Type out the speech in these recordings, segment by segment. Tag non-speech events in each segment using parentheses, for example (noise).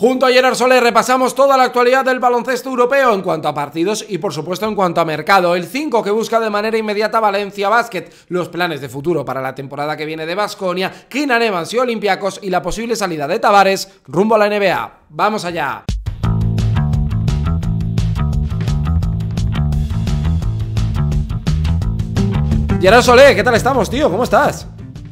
Junto a Gerard Solé repasamos toda la actualidad del baloncesto europeo en cuanto a partidos y por supuesto en cuanto a mercado. El 5 que busca de manera inmediata Valencia Basket, los planes de futuro para la temporada que viene de Basconia, Keenan Evans y Olympiacos y la posible salida de Tavares rumbo a la NBA. ¡Vamos allá! Gerard Solé, ¿qué tal estamos, tío? ¿Cómo estás?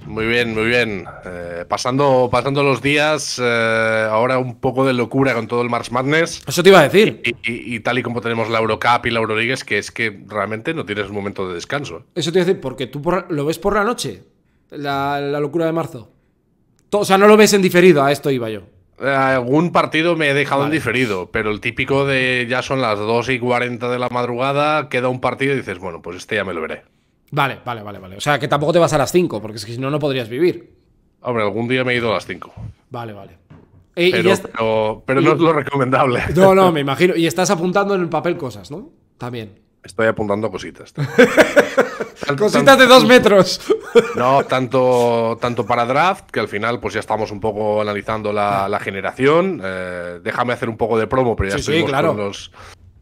Muy bien, muy bien. Eh, pasando, pasando los días, eh, ahora un poco de locura con todo el March Madness. Eso te iba a decir. Y, tal y como tenemos la Eurocup y la Euroliga, es que es que realmente no tienes un momento de descanso. Eso te iba a decir, porque tú lo ves por la noche, la, locura de marzo. o sea, no lo ves en diferido, a esto iba yo. Eh, algún partido me he dejado en diferido, pero el típico de ya son las 2 y 40 de la madrugada, queda un partido y dices, bueno, pues este ya me lo veré. Vale, vale, vale, vale. O sea, que tampoco te vas a las 5, porque es que si no, no podrías vivir. Hombre, algún día me he ido a las 5. Vale, vale. Eh, pero, no es lo recomendable. No, no, me imagino. Y estás apuntando en el papel cosas, ¿no? También. Estoy apuntando cositas. (laughs) cositas de dos metros. no, tanto, tanto para draft, que al final pues ya estamos un poco analizando la, generación. Eh, déjame hacer un poco de promo, pero ya sí, claro. los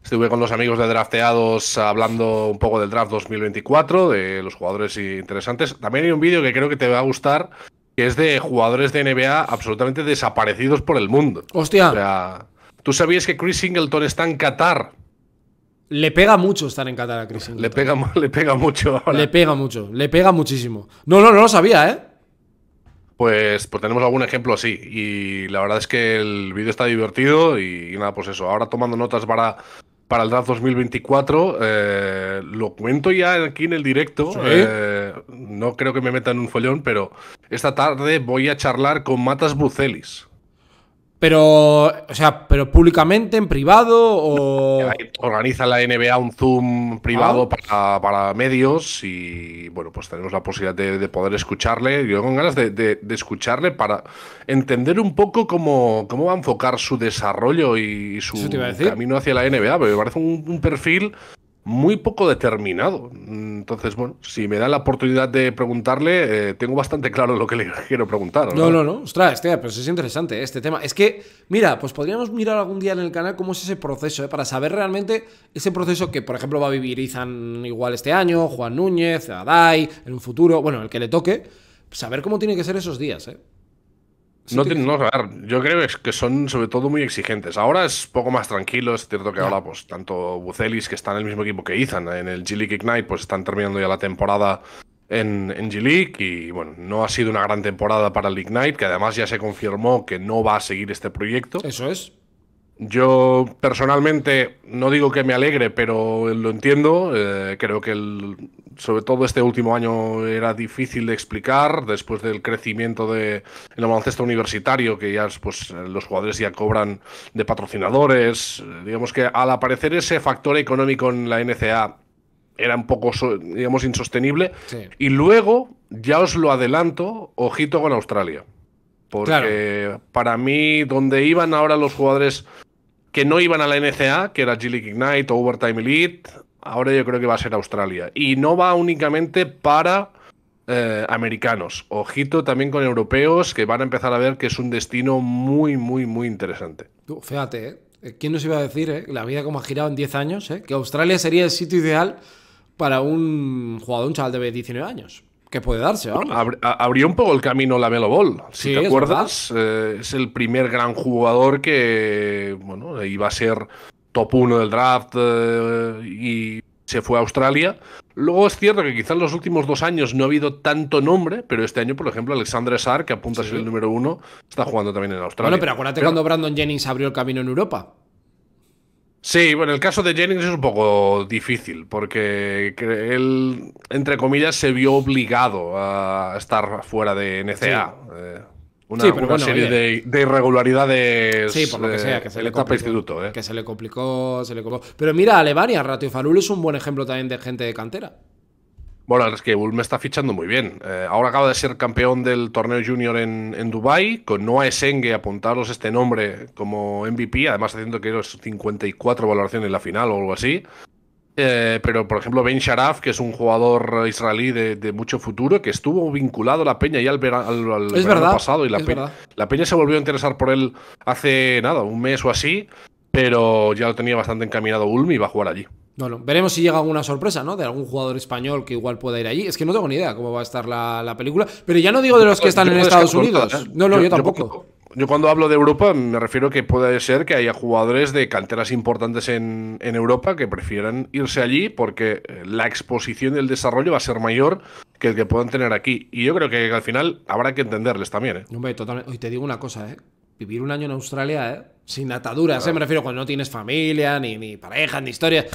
Estuve con los amigos de Drafteados hablando un poco del draft 2024, de los jugadores interesantes. También hay un vídeo que creo que te va a gustar, que es de jugadores de NBA absolutamente desaparecidos por el mundo. Hostia. O sea, ¿tú sabías que Chris Singleton está en Qatar? Le pega mucho estar en Qatar a Chris Singleton. Le pega, (laughs) le pega mucho Le pega mucho, le pega muchísimo. No, no, no lo sabía, ¿eh? Pues, pues, tenemos algún ejemplo así. Y la verdad es que el vídeo está divertido y, nada, pues eso. Ahora tomando notas para para el draft 2024. Eh, lo cuento ya aquí en el directo. Eh, no creo que me metan un follón, pero esta tarde voy a charlar con Matas Bucelis. Pero, o sea, pero públicamente, en privado o. Organiza la NBA un Zoom privado ah. para, para, medios y, bueno, pues tenemos la posibilidad de, poder escucharle. Yo con ganas de, escucharle para entender un poco cómo, cómo va a enfocar su desarrollo y su camino hacia la NBA. me parece un perfil muy poco determinado. Entonces, bueno, si me da la oportunidad de preguntarle, eh, tengo bastante claro lo que le (laughs) quiero preguntar. No, no, no. no. Ostras, pues es interesante eh, este tema. Es que, mira, pues podríamos mirar algún día en el canal cómo es ese proceso, ¿eh? para saber realmente ese proceso que, por ejemplo, va a vivir Izan igual este año, Juan Núñez, Adai, en un futuro, bueno, el que le toque, saber cómo tiene que ser esos días, ¿eh? No, no, a ver, yo creo que son sobre todo muy exigentes. Ahora es poco más tranquilo, es cierto que ahora pues tanto Bucelis, que está en el mismo equipo que Izan en el G-League Ignite, pues están terminando ya la temporada en, en G-League y bueno, no ha sido una gran temporada para el Ignite, que además ya se confirmó que no va a seguir este proyecto. Eso es. Yo personalmente no digo que me alegre, pero lo entiendo. Eh, creo que sobre todo este último año era difícil de explicar después del crecimiento de el baloncesto universitario, que ya pues, los jugadores ya cobran de patrocinadores. Eh, digamos que al aparecer ese factor económico en la NCA era un poco, digamos, insostenible. Y luego, ya os lo adelanto, ojito con Australia. Porque para mí, donde iban ahora los jugadores que no iban a la NCA, que era G-League Ignite, Overtime Elite, ahora yo creo que va a ser Australia. Y no va únicamente para eh, americanos. Ojito también con europeos que van a empezar a ver que es un destino muy, muy, muy interesante. Tú, fíjate, eh, ¿quién nos iba a decir, eh, la vida como ha girado en 10 años, que Australia sería el sitio ideal para un jugador, un chaval de 19 años? que puede darse. abrió un poco el camino la Melo Ball. Si te acuerdas, eh, es el primer gran jugador que bueno, iba a ser top 1 del draft eh, y se fue a Australia. Luego es cierto que quizás en los últimos dos años no ha habido tanto nombre, pero este año, por ejemplo, Alexandre Sarr que apunta a ser el número uno, está jugando también en Australia. Bueno, pero acuérdate cuando Brandon Jennings abrió el camino en Europa. Sí, bueno, el caso de Jennings es un poco difícil porque él, entre comillas, se vio obligado a estar fuera de NCA. Eh, una, serie de, irregularidades. Sí, por lo que sea, eh, eh. que se, le complicó, se le complicó, Pero mira, Alemania, Ratio Falul es un buen ejemplo también de gente de cantera. Bueno, es que Ulm está fichando muy bien. Eh, ahora acaba de ser campeón del torneo junior en, en Dubai con Noah Esengue, apuntaros este nombre como MVP, además haciendo que los 54 valoraciones en la final o algo así. Eh, pero, por ejemplo, Ben Sharaf, que es un jugador israelí de, mucho futuro, que estuvo vinculado a la Peña ya al, verano pasado y la peña, se volvió a interesar por él hace nada, un mes o así, pero ya lo tenía bastante encaminado Ulm y va a jugar allí no. veremos si llega alguna sorpresa, ¿no? De algún jugador español que igual pueda ir allí. Es que no tengo ni idea cómo va a estar la, película. Pero ya no digo de los que están en Estados Unidos. ¿eh? No, no, yo, tampoco. Yo cuando hablo de Europa me refiero que puede ser que haya jugadores de canteras importantes en, en, Europa que prefieran irse allí porque eh, la exposición y el desarrollo va a ser mayor que el que puedan tener aquí. Y yo creo que al final habrá que entenderles también. ¿eh? Hombre, totalmente. Hoy te digo una cosa, ¿eh? vivir un año en Australia, ¿eh? Sin ataduras, ¿eh? me refiero cuando no tienes familia, ni, ni pareja, ni historia.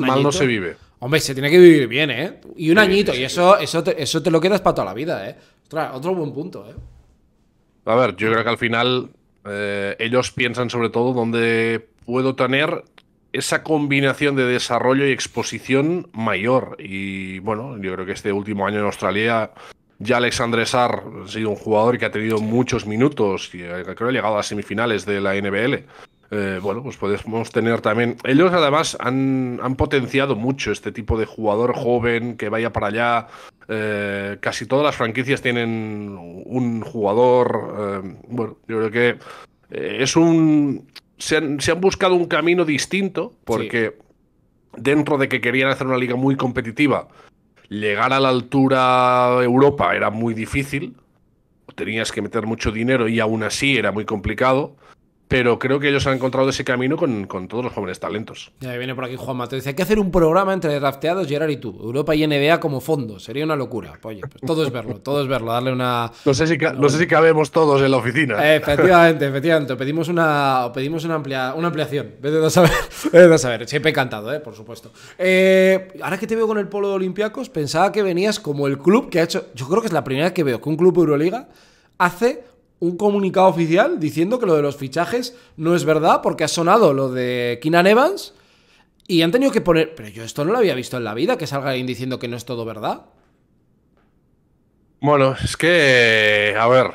Mal no se vive. Hombre, se tiene que vivir bien, ¿eh? Y un añito, y eso, eso, te, eso te lo quedas para toda la vida, ¿eh? otro buen punto, ¿eh? A ver, yo creo que al final eh, ellos piensan sobre todo donde puedo tener esa combinación de desarrollo y exposición mayor. Y bueno, yo creo que este último año en Australia ya Alexandre Sar ha sido un jugador que ha tenido muchos minutos y eh, creo que ha llegado a semifinales de la NBL. Eh, bueno, pues podemos tener también. Ellos además han, potenciado mucho este tipo de jugador joven que vaya para allá. Eh, casi todas las franquicias tienen un jugador. bueno, yo creo que es un. Se han, buscado un camino distinto porque dentro de que querían hacer una liga muy competitiva Llegar a la altura Europa era muy difícil, tenías que meter mucho dinero y aún así era muy complicado. Pero creo que ellos han encontrado ese camino con, todos los jóvenes talentos. Ya viene por aquí Juan Mateo. Dice, hay que hacer un programa entre drafteados, Gerard y tú. Europa y NBA como fondo. Sería una locura. Pues, oye, pues todo es verlo, todo es verlo. Darle una... No sé si, no sé si cabemos todos en la oficina. Eh, efectivamente, efectivamente. pedimos una, pedimos una, amplia, una ampliación. Vete a (laughs) saber. Siempre encantado, eh, por supuesto. Eh, ahora que te veo con el polo de Olympiacos, pensaba que venías como el club que ha hecho... Yo creo que es la primera vez que veo que un club Euroliga hace un comunicado oficial diciendo que lo de los fichajes no es verdad porque ha sonado lo de Keenan Evans y han tenido que poner... Pero yo esto no lo había visto en la vida, que salga alguien diciendo que no es todo verdad. Bueno, es que, a ver,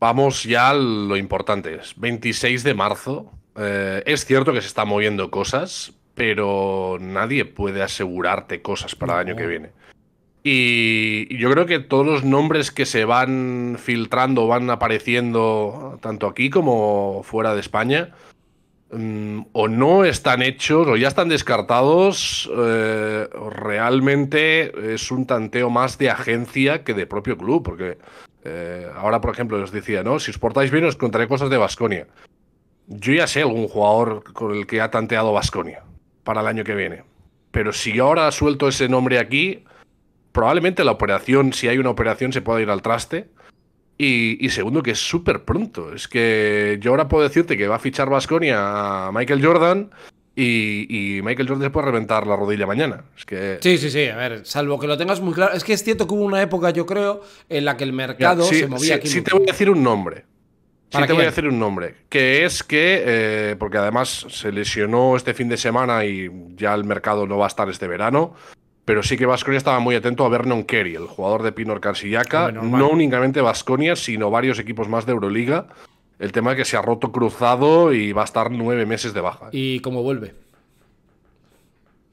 vamos ya a lo importante. Es 26 de marzo. Eh, es cierto que se están moviendo cosas, pero nadie puede asegurarte cosas para el año que viene. Y yo creo que todos los nombres que se van filtrando, van apareciendo tanto aquí como fuera de España, mm, o no están hechos o ya están descartados, eh, realmente es un tanteo más de agencia que de propio club, porque eh, ahora, por ejemplo, os decía, ¿no? Si os portáis bien os contaré cosas de Basconia. Yo ya sé algún jugador con el que ha tanteado Basconia para el año que viene. Pero si yo ahora suelto ese nombre aquí, probablemente la operación, si hay una operación, se pueda ir al traste. Y, segundo, que es súper pronto. Es que yo ahora puedo decirte que va a fichar Vasconia a Michael Jordan. Y, Michael Jordan se puede reventar la rodilla mañana. Es que... Sí, sí, sí, a ver, salvo que lo tengas muy claro. Es que es cierto que hubo una época, yo creo, en la que el mercado se movía aquí. Sí, te voy a decir un nombre. Sí, te voy a decir un nombre. Que es que, eh, porque además se lesionó este fin de semana y ya el mercado no va a estar este verano pero sí que Vasconia estaba muy atento a Vernon Kerry, el jugador de Pinor Carsillaca, no únicamente Vasconia, sino varios equipos más de Euroliga. El tema es que se ha roto cruzado y va a estar nueve meses de baja. ¿eh? ¿Y cómo vuelve?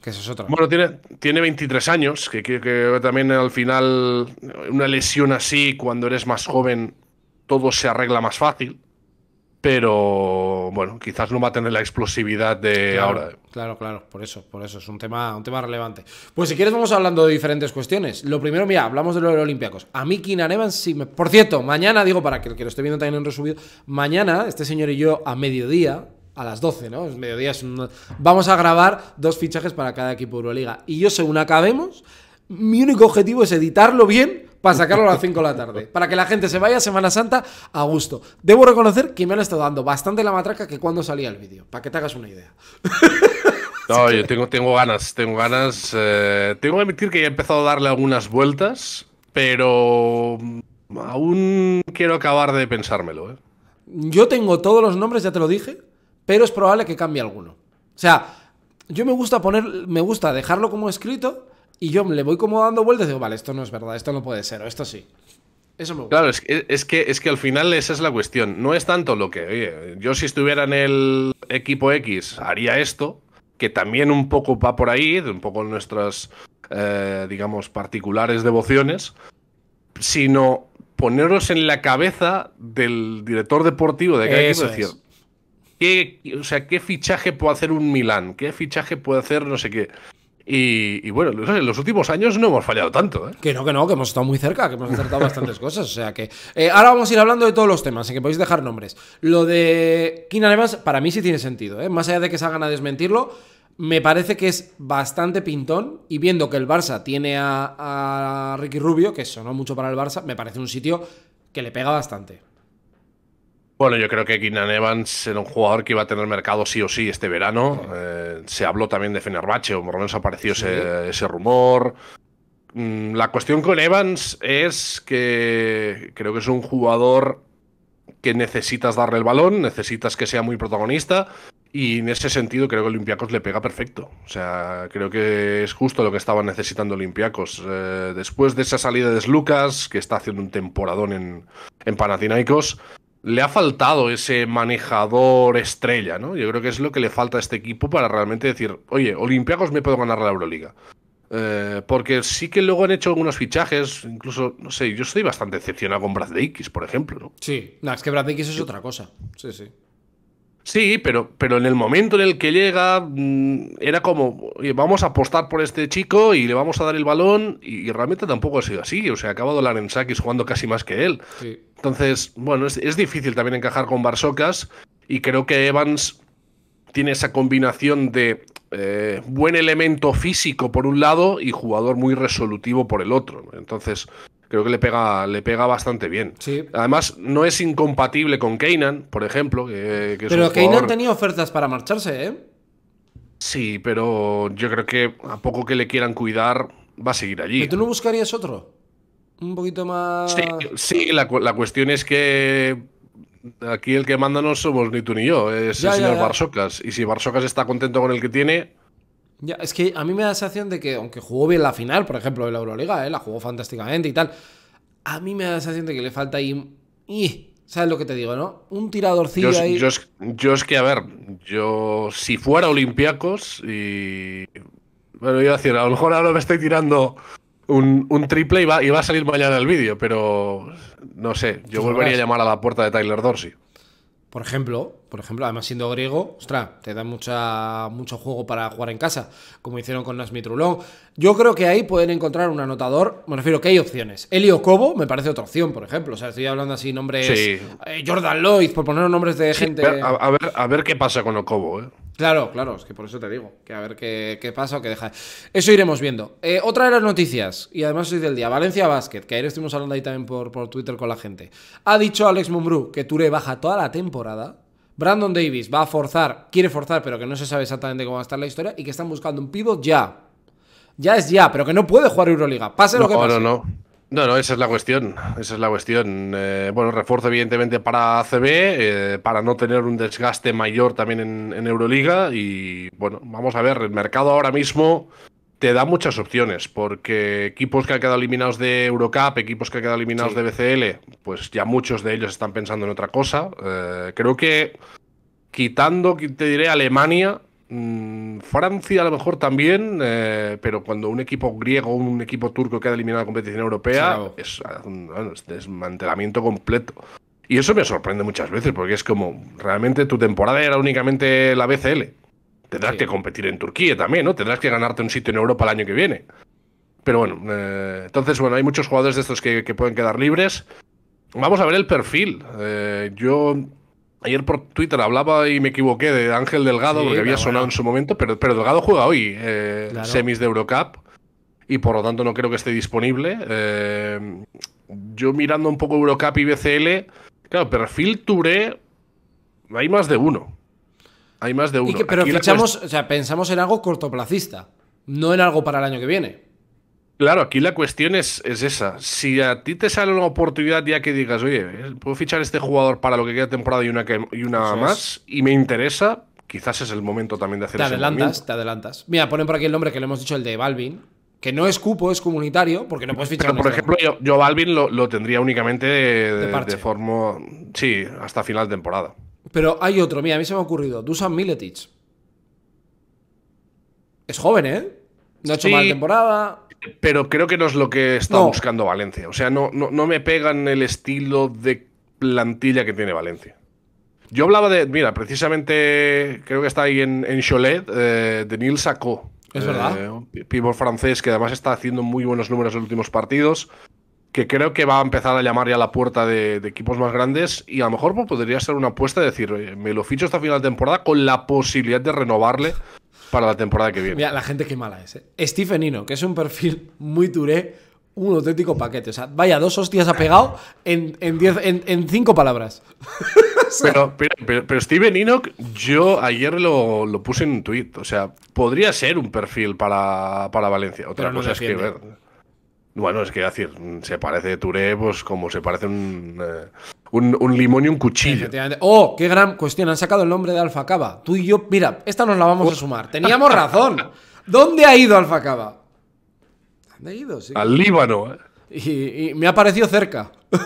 Que eso es otra. Bueno, tiene, tiene 23 años, que, que también al final una lesión así, cuando eres más joven, todo se arregla más fácil pero bueno, quizás no va a tener la explosividad de ahora. Claro, claro, por eso, por eso, es un tema, un tema relevante. Pues si quieres vamos hablando de diferentes cuestiones. Lo primero, mira, hablamos de los Olímpicos. A mí Keenan Evans, sí me... por cierto, mañana, digo para que, que lo esté viendo también en resumido, mañana este señor y yo a mediodía, a las 12, ¿no? Es mediodía, es un... vamos a grabar dos fichajes para cada equipo de Euroliga. Y yo según acabemos, mi único objetivo es editarlo bien para sacarlo a las 5 de la tarde. Para que la gente se vaya a Semana Santa a gusto. Debo reconocer que me han estado dando bastante la matraca que cuando salía el vídeo, para que te hagas una idea. No, yo tengo, tengo ganas, tengo ganas. Eh, tengo que admitir que ya he empezado a darle algunas vueltas, pero aún quiero acabar de pensármelo. Eh. Yo tengo todos los nombres, ya te lo dije, pero es probable que cambie alguno. O sea, yo me gusta poner, me gusta dejarlo como escrito y yo le voy como dando vueltas y digo, vale, esto no es verdad, esto no puede ser, o esto sí. Claro, es que, es que, al final esa es la cuestión. No es tanto lo que, oye, yo si estuviera en el equipo X haría esto, que también un poco va por ahí, un poco nuestras, eh, digamos, particulares devociones, sino poneros en la cabeza del director deportivo de cada o sea, ¿qué fichaje puede hacer un Milan? ¿Qué fichaje puede hacer no sé qué? Y, bueno, en los últimos años no hemos fallado tanto. ¿eh? Que no, que no, que hemos estado muy cerca, que hemos acertado bastantes cosas. O sea que eh, ahora vamos a ir hablando de todos los temas, en que podéis dejar nombres. Lo de Kina además para mí sí tiene sentido, ¿eh? más allá de que se hagan a desmentirlo. Me parece que es bastante pintón y viendo que el Barça tiene a Ricky Rubio, que sonó mucho para el Barça, me parece un sitio que le pega bastante. Bueno, yo creo que Keenan Evans era un jugador que iba a tener mercado sí o sí este verano. Eh, se habló también de Fenerbahce, o por lo menos apareció ese, rumor. Mm, la cuestión con Evans es que creo que es un jugador que necesitas darle el balón, necesitas que sea muy protagonista y en ese sentido creo que Olympiacos le pega perfecto. O sea, creo que es justo lo que estaba necesitando Olympiacos. Eh, después de esa salida de Lucas, que está haciendo un temporadón en, en Panathinaikos, le ha faltado ese manejador estrella, ¿no? Yo creo que es lo que le falta a este equipo para realmente decir, oye, Olympiacos me puedo ganar la Euroliga. Eh, porque sí que luego han hecho algunos fichajes, incluso, no sé, yo estoy bastante decepcionado con Brad X, por ejemplo, ¿no? Sí, no, es que Brad X es otra cosa. Sí, sí. Sí, pero, pero en el momento en el que llega, mm, era como, vamos a apostar por este chico y le vamos a dar el balón, y, realmente tampoco ha sido así. O sea, ha acabado Larensakis jugando casi más que él. Entonces, bueno, es, difícil también encajar con Barsocas, y creo que Evans tiene esa combinación de eh, buen elemento físico por un lado y jugador muy resolutivo por el otro. Entonces, creo que le pega, le pega bastante bien. Sí. Además, no es incompatible con Keynan, por ejemplo. Que, pero Keynan tenía ofertas para marcharse, ¿eh? Sí, pero yo creo que a poco que le quieran cuidar, va a seguir allí. ¿Y tú no buscarías otro? Un poquito más. Sí, la, cuestión es que aquí el que manda no somos ni tú ni yo, es el señor Barsocas. Y si Barsocas está contento con el que tiene, ya, es que a mí me da la sensación de que, aunque jugó bien la final, por ejemplo, de la Euroliga, ¿eh? la jugó fantásticamente y tal, a mí me da la sensación de que le falta ahí. ¿Sabes lo que te digo, no? Un tiradorcillo yo, ahí. Yo es, que, a ver, yo si fuera Olympiacos y. Bueno, iba a decir, a lo mejor ahora me estoy tirando un, un triple y va, y va, a salir mañana el vídeo, pero no sé, yo pues volvería a llamar a la puerta de Tyler Dorsey. Por ejemplo, por ejemplo, además siendo griego, ostras, te da mucha, mucho juego para jugar en casa, como hicieron con Nasmi Trulón. Yo creo que ahí pueden encontrar un anotador, me refiero que hay opciones. Elio Cobo me parece otra opción, por ejemplo. O sea, estoy hablando así nombres... Eh, Jordan Lloyd, por poner nombres de gente... A, ver, a ver qué pasa con Ocobo, ¿eh? Claro, claro, es que por eso te digo, que a ver qué, qué pasa o qué deja. Eso iremos viendo. Eh, otra de las noticias, y además soy del día, Valencia Basket, que ayer estuvimos hablando ahí también por, por Twitter con la gente. Ha dicho Alex Monbru que Ture baja toda la temporada, Brandon Davis va a forzar, quiere forzar, pero que no se sabe exactamente cómo va a estar la historia, y que están buscando un pivot ya. Ya es ya, pero que no puede jugar Euroliga, pase lo que pase. No, no, no. No, no, esa es la cuestión. Esa es la cuestión. Eh, bueno, refuerzo evidentemente para ACB, eh, para no tener un desgaste mayor también en, Euroliga. Y bueno, vamos a ver, el mercado ahora mismo te da muchas opciones, porque equipos que han quedado eliminados de Eurocup, equipos que han quedado eliminados de BCL, pues ya muchos de ellos están pensando en otra cosa. Eh, creo que quitando, te diré, Alemania, Mm, Francia a lo mejor también, eh, pero cuando un equipo griego o un equipo turco queda eliminado de la competición europea, ah, es, desmantelamiento completo. Y eso me sorprende muchas veces, porque es como, realmente tu temporada era únicamente la BCL. Tendrás que competir en Turquía también, ¿no? Tendrás que ganarte un sitio en Europa el año que viene. Pero bueno, eh, entonces, bueno, hay muchos jugadores de estos que, pueden quedar libres. Vamos a ver el perfil. Eh, yo Ayer por Twitter hablaba y me equivoqué de Ángel Delgado, porque había sonado en su momento, pero, Delgado juega hoy eh, semis de Eurocup y por lo tanto no creo que esté disponible. Eh, yo mirando un poco Eurocup y BCL, claro, perfil Touré, hay más de uno. Hay más de uno. pero pensamos en algo cortoplacista, no en algo para el año que viene. Claro, aquí la cuestión es, esa. Si a ti te sale una oportunidad ya que digas, oye, eh, puedo fichar este jugador para lo que queda temporada y una, y una más, y me interesa, quizás es el momento también de hacer Te adelantas, te adelantas. Mira, ponen por aquí el nombre que le hemos dicho, el de Balvin, que no es cupo, es comunitario, porque no puedes fichar. Pero, por ejemplo, yo, yo, Balvin lo, tendría únicamente de, forma. Sí, hasta final de temporada. Pero hay otro, mira, a mí se me ha ocurrido, Dusan Miletic. Es joven, ¿eh? No ha hecho mal temporada. Pero creo que no es lo que está buscando Valencia. O sea, no, me pegan el estilo de plantilla que tiene Valencia. Yo hablaba de, mira, precisamente creo que está ahí en, Cholet, eh, de Nils Sacco. Es verdad. Eh, un pivot francés que además está haciendo muy buenos números en los últimos partidos. Que creo que va a empezar a llamar ya a la puerta de, equipos más grandes. Y a lo mejor pues, podría ser una apuesta de decir, me lo ficho esta final de temporada con la posibilidad de renovarle para la temporada que viene. Mira, la gente qué mala es. ¿eh? Stephen Hino, que es un perfil muy turé, un auténtico paquete. O sea, vaya, dos hostias ha pegado en, en, en, cinco palabras. (laughs) pero, pero, pero, Steven Enoch, yo ayer lo, puse en un tuit. O sea, podría ser un perfil para, para Valencia. Otra cosa es que bueno, es que decir, se parece a pues como se parece eh, un, un, limón y un cuchillo. Oh, qué gran cuestión. Han sacado el nombre de Alfa Tú y yo, mira, esta nos la vamos oh. a sumar. Teníamos razón. ¿Dónde ha ido Alfa Cava? ¿Dónde ha ido? Sí. Al Líbano. ¿eh? Y, me ha parecido cerca. (laughs)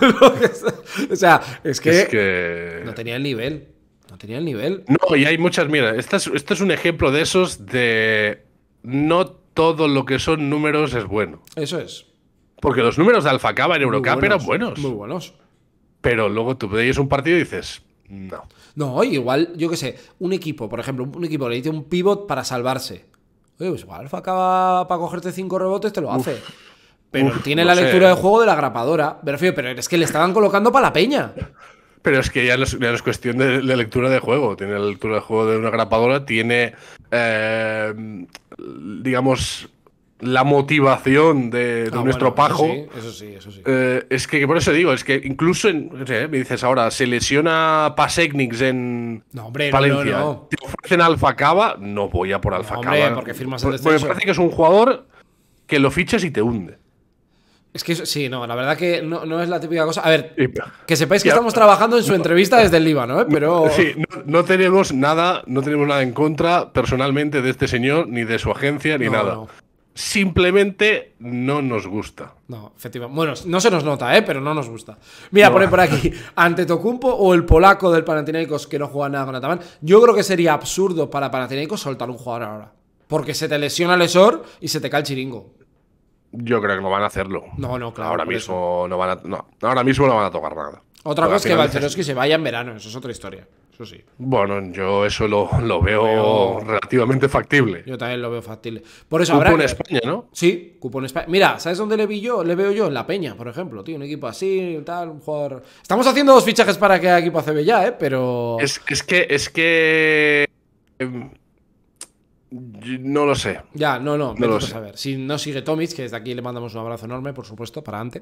o sea, es que, no tenía el nivel. No tenía el nivel. No, y hay muchas. Mira, esto este es un ejemplo de esos de no todo lo que son números es bueno. Eso es. Porque los números de Alfa Alfacaba en Eurocup eran buenos. Muy buenos. Pero luego tú veías un partido y dices, no. No, igual, yo qué sé, un equipo, por ejemplo, un equipo le dice un pivot para salvarse. Oye, pues igual Alfacaba para cogerte cinco rebotes te lo hace. pero tiene la lectura de juego de la grapadora. pero pero es que le estaban colocando para la peña. Pero es que ya no es, cuestión de, lectura de juego. Tiene la lectura de juego de una grapadora, tiene, eh, digamos, la motivación de, ah, nuestro pajo. Eso sí, eso sí. Eh, es que por eso digo, es que incluso en, me dices ahora, se lesiona Pasecnics en no, hombre, No, Te ofrecen Alfa Cava, no voy a por Alfa Cava. porque firmas el porque Me parece que es un jugador que lo fichas y te hunde. Es que sí, no, la verdad que no, es la típica cosa. A ver, que sepáis que estamos trabajando en su entrevista desde el Líbano, ¿eh? Pero. Sí, no, tenemos nada, no tenemos nada en contra personalmente de este señor, ni de su agencia, ni nada simplemente no nos gusta. No, efectivamente. Bueno, no se nos nota, ¿eh? pero no nos gusta. Mira, poner por aquí, ante Tocumpo o el polaco del Panathinaikos que no juega nada con Ataman. Yo creo que sería absurdo para Panathinaikos soltar un jugador ahora. Porque se te lesiona el esor y se te cae el chiringo. Yo creo que no van a hacerlo. No, no, claro. Ahora mismo no van a, no, ahora mismo van a tocar nada. Otra cosa es que Balcerowski se vaya en verano, eso es otra historia. Eso sí. Bueno, yo eso lo, veo, relativamente factible. Yo también lo veo factible. Por eso España, ¿no? Sí, cupón España. Mira, ¿sabes dónde le vi yo? Le veo yo en La Peña, por ejemplo, tío. Un equipo así, tal, un jugador. Estamos haciendo dos fichajes para que el equipo ACB ya, ¿eh? Pero. Es, es que. Es que. Em, no lo sé. Ya, no, no, no lo sé. Saber. Si no sigue Tomic, que desde aquí le mandamos un abrazo enorme, por supuesto, para antes.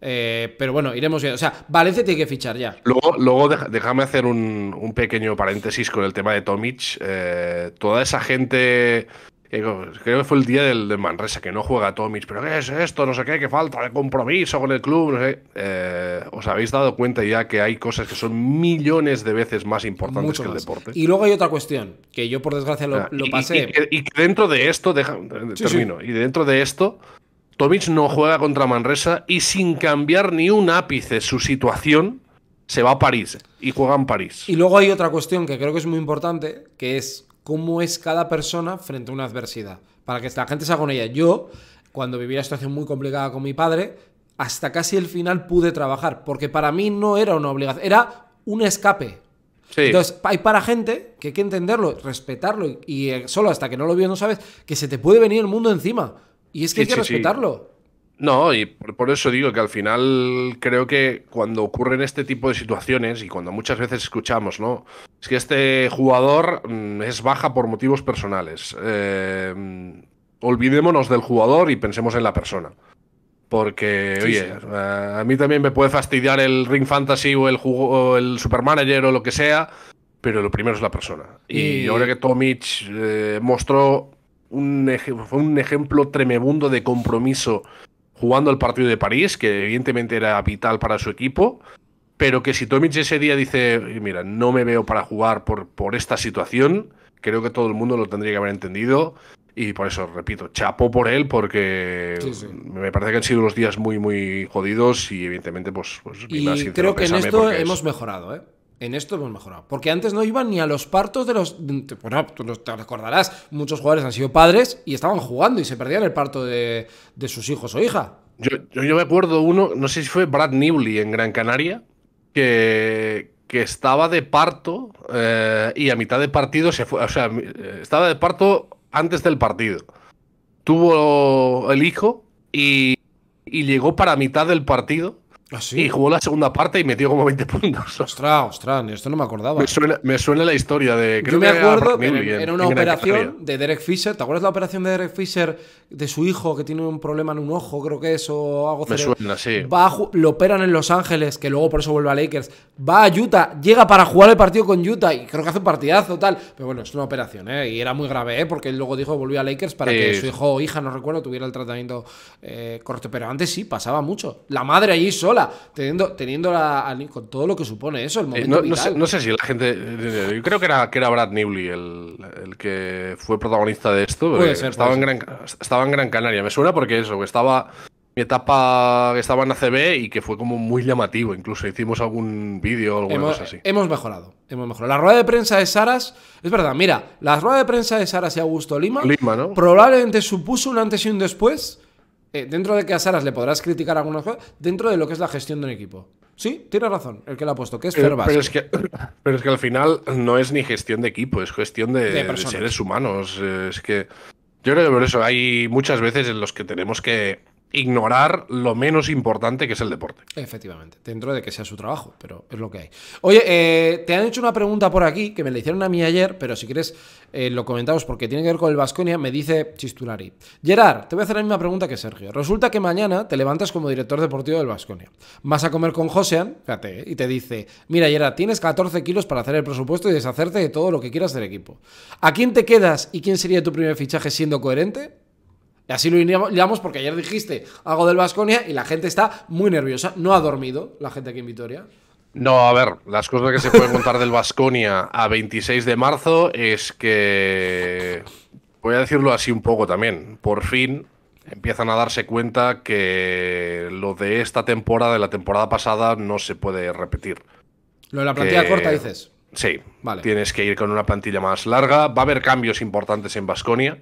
Eh, pero bueno, iremos viendo. O sea, Valencia tiene que fichar ya. Luego, luego déjame hacer un, pequeño paréntesis con el tema de Tomic. Eh, toda esa gente Creo que fue el día del, Manresa, que no juega Tomic. ¿Pero qué es esto? No sé qué, qué falta de compromiso con el club. Eh, ¿Os habéis dado cuenta ya que hay cosas que son millones de veces más importantes que el deporte? Y luego hay otra cuestión, que yo por desgracia lo, ah, pasé. Y, dentro de esto, deja, termino. Y dentro de esto, Tomic no juega contra Manresa y sin cambiar ni un ápice su situación, se va a París y juega en París. Y luego hay otra cuestión que creo que es muy importante, que es cómo es cada persona frente a una adversidad, para que la gente se haga con ella. Yo, cuando vivía una situación muy complicada con mi padre, hasta casi el final pude trabajar, porque para mí no era una obligación, era un escape, Entonces, hay para gente que hay que entenderlo, respetarlo, y, eh, solo hasta que no lo vio no sabes que se te puede venir el mundo encima. Y es que hay que respetarlo. No, y por, eso digo que al final creo que cuando ocurren este tipo de situaciones y cuando muchas veces escuchamos, ¿no? Es que este jugador mm, es baja por motivos personales. Em, olvidémonos del jugador y pensemos en la persona. Porque, oye, eh, a mí también me puede fastidiar el Ring Fantasy o el, jugo, el Supermanager o lo que sea, pero lo primero es la persona. Y, yo creo que Tomic eh, mostró un, un ejemplo tremebundo de compromiso jugando el partido de París, que evidentemente era vital para su equipo, pero que si Tomic ese día dice, mira, no me veo para jugar por, por esta situación, creo que todo el mundo lo tendría que haber entendido. Y por eso, repito, chapo por él porque me parece que han sido unos días muy, muy jodidos y evidentemente, pues, pues y creo que en esto hemos mejorado, ¿eh? En esto hemos mejorado. Porque antes no iban ni a los partos de los. Bueno, tú te recordarás, muchos jugadores han sido padres y estaban jugando y se perdían el parto de, sus hijos o hija. Yo, me acuerdo uno, no sé si fue Brad Newley en Gran Canaria, que, que estaba de parto eh, y a mitad de partido se fue. O sea, eh, estaba de parto antes del partido. Tuvo el hijo y llegó para mitad del partido Así ¿Ah, Y jugó la segunda parte y metió como 20 puntos. (laughs) Ostras, ostras, esto no me acordaba. Me suena, la historia de. Yo me acuerdo que era, una operación de Derek Fisher. ¿Te acuerdas la operación de Derek Fisher de su hijo que tiene un problema en un ojo? Creo que eso, o algo Me suena, sí. lo operan en Los Ángeles, que luego por eso vuelve a Lakers. Va a Utah, llega para jugar el partido con Utah y creo que hace un partidazo tal. Pero bueno, es una operación, ¿eh? Y era muy grave, ¿eh? Porque él luego dijo que volvió a Lakers para que su hijo o hija, no recuerdo, tuviera el tratamiento eh, corto. Pero antes sí, pasaba mucho. La madre allí sola teniendo, teniendo la con todo lo que supone eso, eh, no, sé, si la gente. Eh, yo creo que era, que era Brad Newley el, que fue protagonista de esto. Eh, estaba, en Gran, Canaria. Me suena porque eso, estaba mi etapa que estaba en ACB y que fue como muy llamativo. Incluso hicimos algún vídeo o alguna así. Hemos mejorado, hemos mejorado. La rueda de prensa de Saras, es verdad, mira, la rueda de prensa de Saras y Augusto Lima, probablemente supuso un antes y un después eh, dentro de que a Saras le podrás criticar algunas cosas, dentro de lo que es la gestión de un equipo. Sí, tiene razón, el que lo ha puesto, que es eh, Pero, es que, (coughs) pero es que al final no es ni gestión de equipo, es cuestión de, seres humanos. Es que yo creo que por eso hay muchas veces en los que tenemos que ignorar lo menos importante que es el deporte. Efectivamente, dentro de que sea su trabajo, pero es lo que hay. Oye, eh, te han hecho una pregunta por aquí que me la hicieron a mí ayer, pero si quieres eh, lo comentamos porque tiene que ver con el Vasconia. Me dice Chistulari: Gerard, te voy a hacer la misma pregunta que Sergio. Resulta que mañana te levantas como director deportivo del Basconia, Vas a comer con Josean, fíjate, eh, y te dice: Mira, Gerard, tienes 14 kilos para hacer el presupuesto y deshacerte de todo lo que quieras del equipo. ¿A quién te quedas y quién sería tu primer fichaje siendo coherente? Y así lo llamamos porque ayer dijiste algo del Vasconia y la gente está muy nerviosa. No ha dormido la gente aquí en Vitoria. No, a ver, las cosas que se pueden contar del Vasconia a 26 de marzo es que. Voy a decirlo así un poco también. Por fin empiezan a darse cuenta que lo de esta temporada, de la temporada pasada, no se puede repetir. Lo de la plantilla corta, dices. Sí, vale. tienes que ir con una plantilla más larga. Va a haber cambios importantes en Vasconia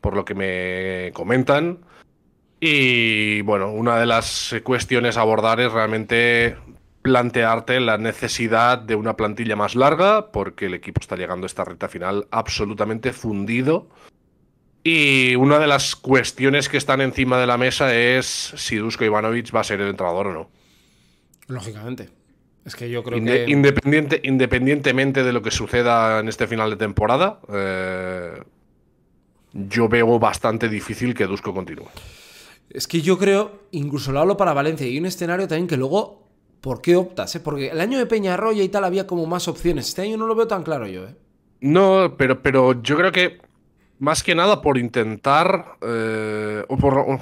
por lo que me comentan. Y bueno, una de las cuestiones a abordar es realmente plantearte la necesidad de una plantilla más larga, porque el equipo está llegando a esta recta final absolutamente fundido. Y una de las cuestiones que están encima de la mesa es si Dusko Ivanovic va a ser el entrenador o no. Lógicamente. Es que yo creo que. Independiente, independientemente de lo que suceda en este final de temporada, eh, yo veo bastante difícil que Dusko continúe. Es que yo creo, incluso lo hablo para Valencia, y un escenario también que luego, ¿por qué optas? Eh? Porque el año de Peñarroya y tal había como más opciones. Este año no lo veo tan claro yo. ¿eh? No, pero, pero yo creo que más que nada por intentar, eh, o por,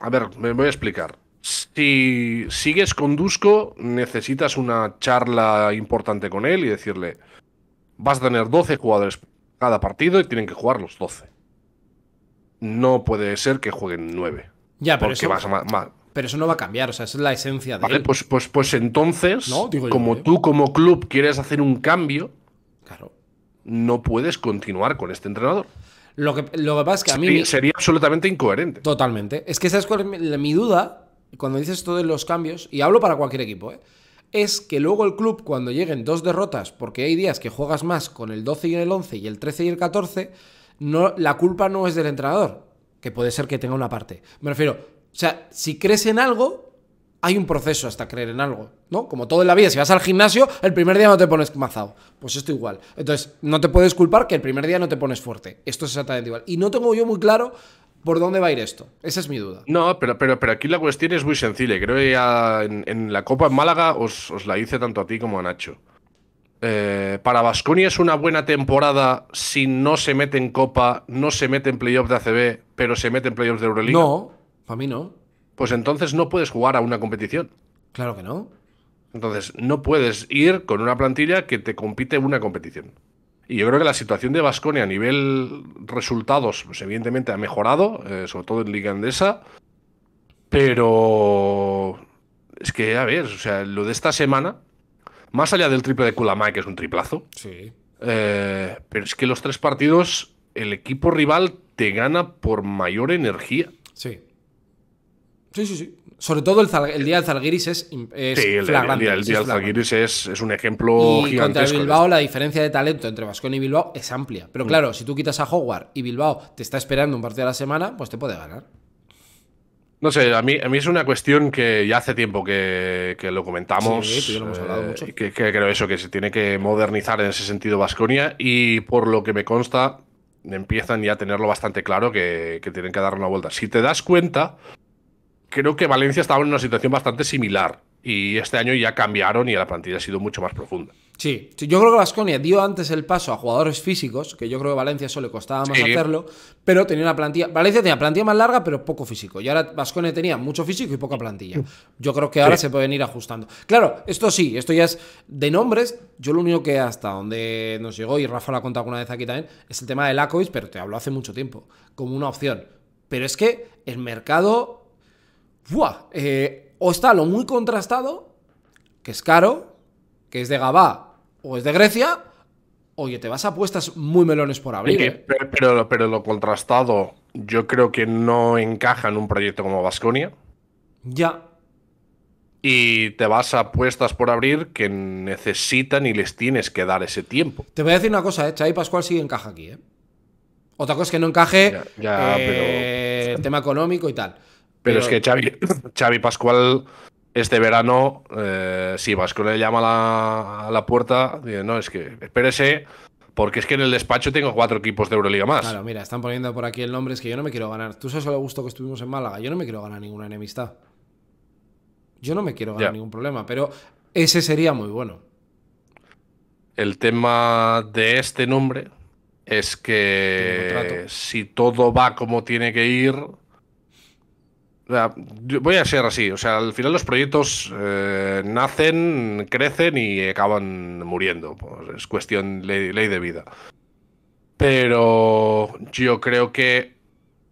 a ver, me voy a explicar. Si sigues con Dusko, necesitas una charla importante con él y decirle, vas a tener 12 jugadores cada partido y tienen que jugar los 12 no puede ser que jueguen nueve. Ya, pero eso, no va a cambiar, o sea, es la esencia de. él. Pues, pues, pues entonces, como tú como club quieres hacer un cambio, claro. no puedes continuar con este entrenador. Lo que, lo que pasa es que a mí. sería absolutamente incoherente. Totalmente. Es que esa es mi duda cuando dices todos de los cambios, y hablo para cualquier equipo, ¿eh? es que luego el club, cuando lleguen dos derrotas, porque hay días que juegas más con el 12 y el 11 y el 13 y el 14, no, la culpa no es del entrenador, que puede ser que tenga una parte. Me refiero, o sea, si crees en algo, hay un proceso hasta creer en algo, ¿no? Como todo en la vida, si vas al gimnasio, el primer día no te pones mazado. Pues esto igual. Entonces, no te puedes culpar que el primer día no te pones fuerte. Esto es exactamente igual. Y no tengo yo muy claro ¿Por dónde va a ir esto? Esa es mi duda. No, pero, pero, aquí la cuestión es muy sencilla. Creo que en, la Copa en Málaga os, la hice tanto a ti como a Nacho. Eh, para Vasconi es una buena temporada si no se mete en Copa, no se mete en playoff de ACB, pero se mete en playoffs de Euroliga. No, para mí no. Pues entonces no puedes jugar a una competición. Claro que no. Entonces no puedes ir con una plantilla que te compite una competición. Y yo creo que la situación de Vasconia a nivel resultados, pues evidentemente ha mejorado, eh, sobre todo en Liga Andesa. Pero es que, a ver, o sea, lo de esta semana, más allá del triple de Kulamai, que es un triplazo. Sí. Eh, pero es que los tres partidos, el equipo rival te gana por mayor energía. Sí. Sí, sí, sí. Sobre todo el, día del Zalgiris es, es el, día del es, un ejemplo y Contra ¿eh? Bilbao, la diferencia de talento entre Vascón y Bilbao es amplia. Pero mm. claro, si tú quitas a Howard y Bilbao te está esperando un partido a la semana, pues te puede ganar. No sé, a mí, a mí es una cuestión que ya hace tiempo que, lo comentamos. Sí, eh, Que, creo eso, que se tiene que modernizar en ese sentido Vasconia. Y por lo que me consta, empiezan ya a tenerlo bastante claro que, que, tienen que dar una vuelta. Si te das cuenta, creo que Valencia estaba en una situación bastante similar. Y este año ya cambiaron y la plantilla ha sido mucho más profunda. Sí, yo creo que Vasconia dio antes el paso a jugadores físicos, que yo creo que Valencia eso le costaba más hacerlo, pero tenía una plantilla. Valencia tenía plantilla más larga, pero poco físico. Y ahora Vasconia tenía mucho físico y poca plantilla. Yo creo que ahora se pueden ir ajustando. Claro, esto sí, esto ya es de nombres. Yo lo único que hasta donde nos llegó, y Rafa lo ha contado alguna vez aquí también, es el tema del Lakovic, pero te hablo hace mucho tiempo, como una opción. Pero es que el mercado. ¡Buah! Eh, o está lo muy contrastado, que es caro, que es de Gabá o es de Grecia, oye, te vas a apuestas muy melones por abrir. ¿eh? Pero, lo contrastado, yo creo que no encaja en un proyecto como Vasconia. Ya. Y te vas a apuestas por abrir que necesitan y les tienes que dar ese tiempo. Te voy a decir una cosa, ¿eh? Chavi Pascual sí encaja aquí, ¿eh? Otra cosa es que no encaje el eh, tema económico y tal. Pero, es que Chavi, (coughs) Xavi Pascual este verano, eh, si Vasco le llama a la puerta, dice, no, es que espérese, porque es que en el despacho tengo cuatro equipos de Euroliga más. Claro, mira, están poniendo por aquí el nombre, es que yo no me quiero ganar. Tú sabes lo gusto que estuvimos en Málaga, yo no me quiero ganar ninguna enemistad. Yo no me quiero ganar ningún problema, pero ese sería muy bueno. El tema de este nombre es que si todo va como tiene que ir, Voy a ser así, o sea, al final los proyectos eh, nacen, crecen y acaban muriendo. Pues, es cuestión de ley, de vida. Pero yo creo que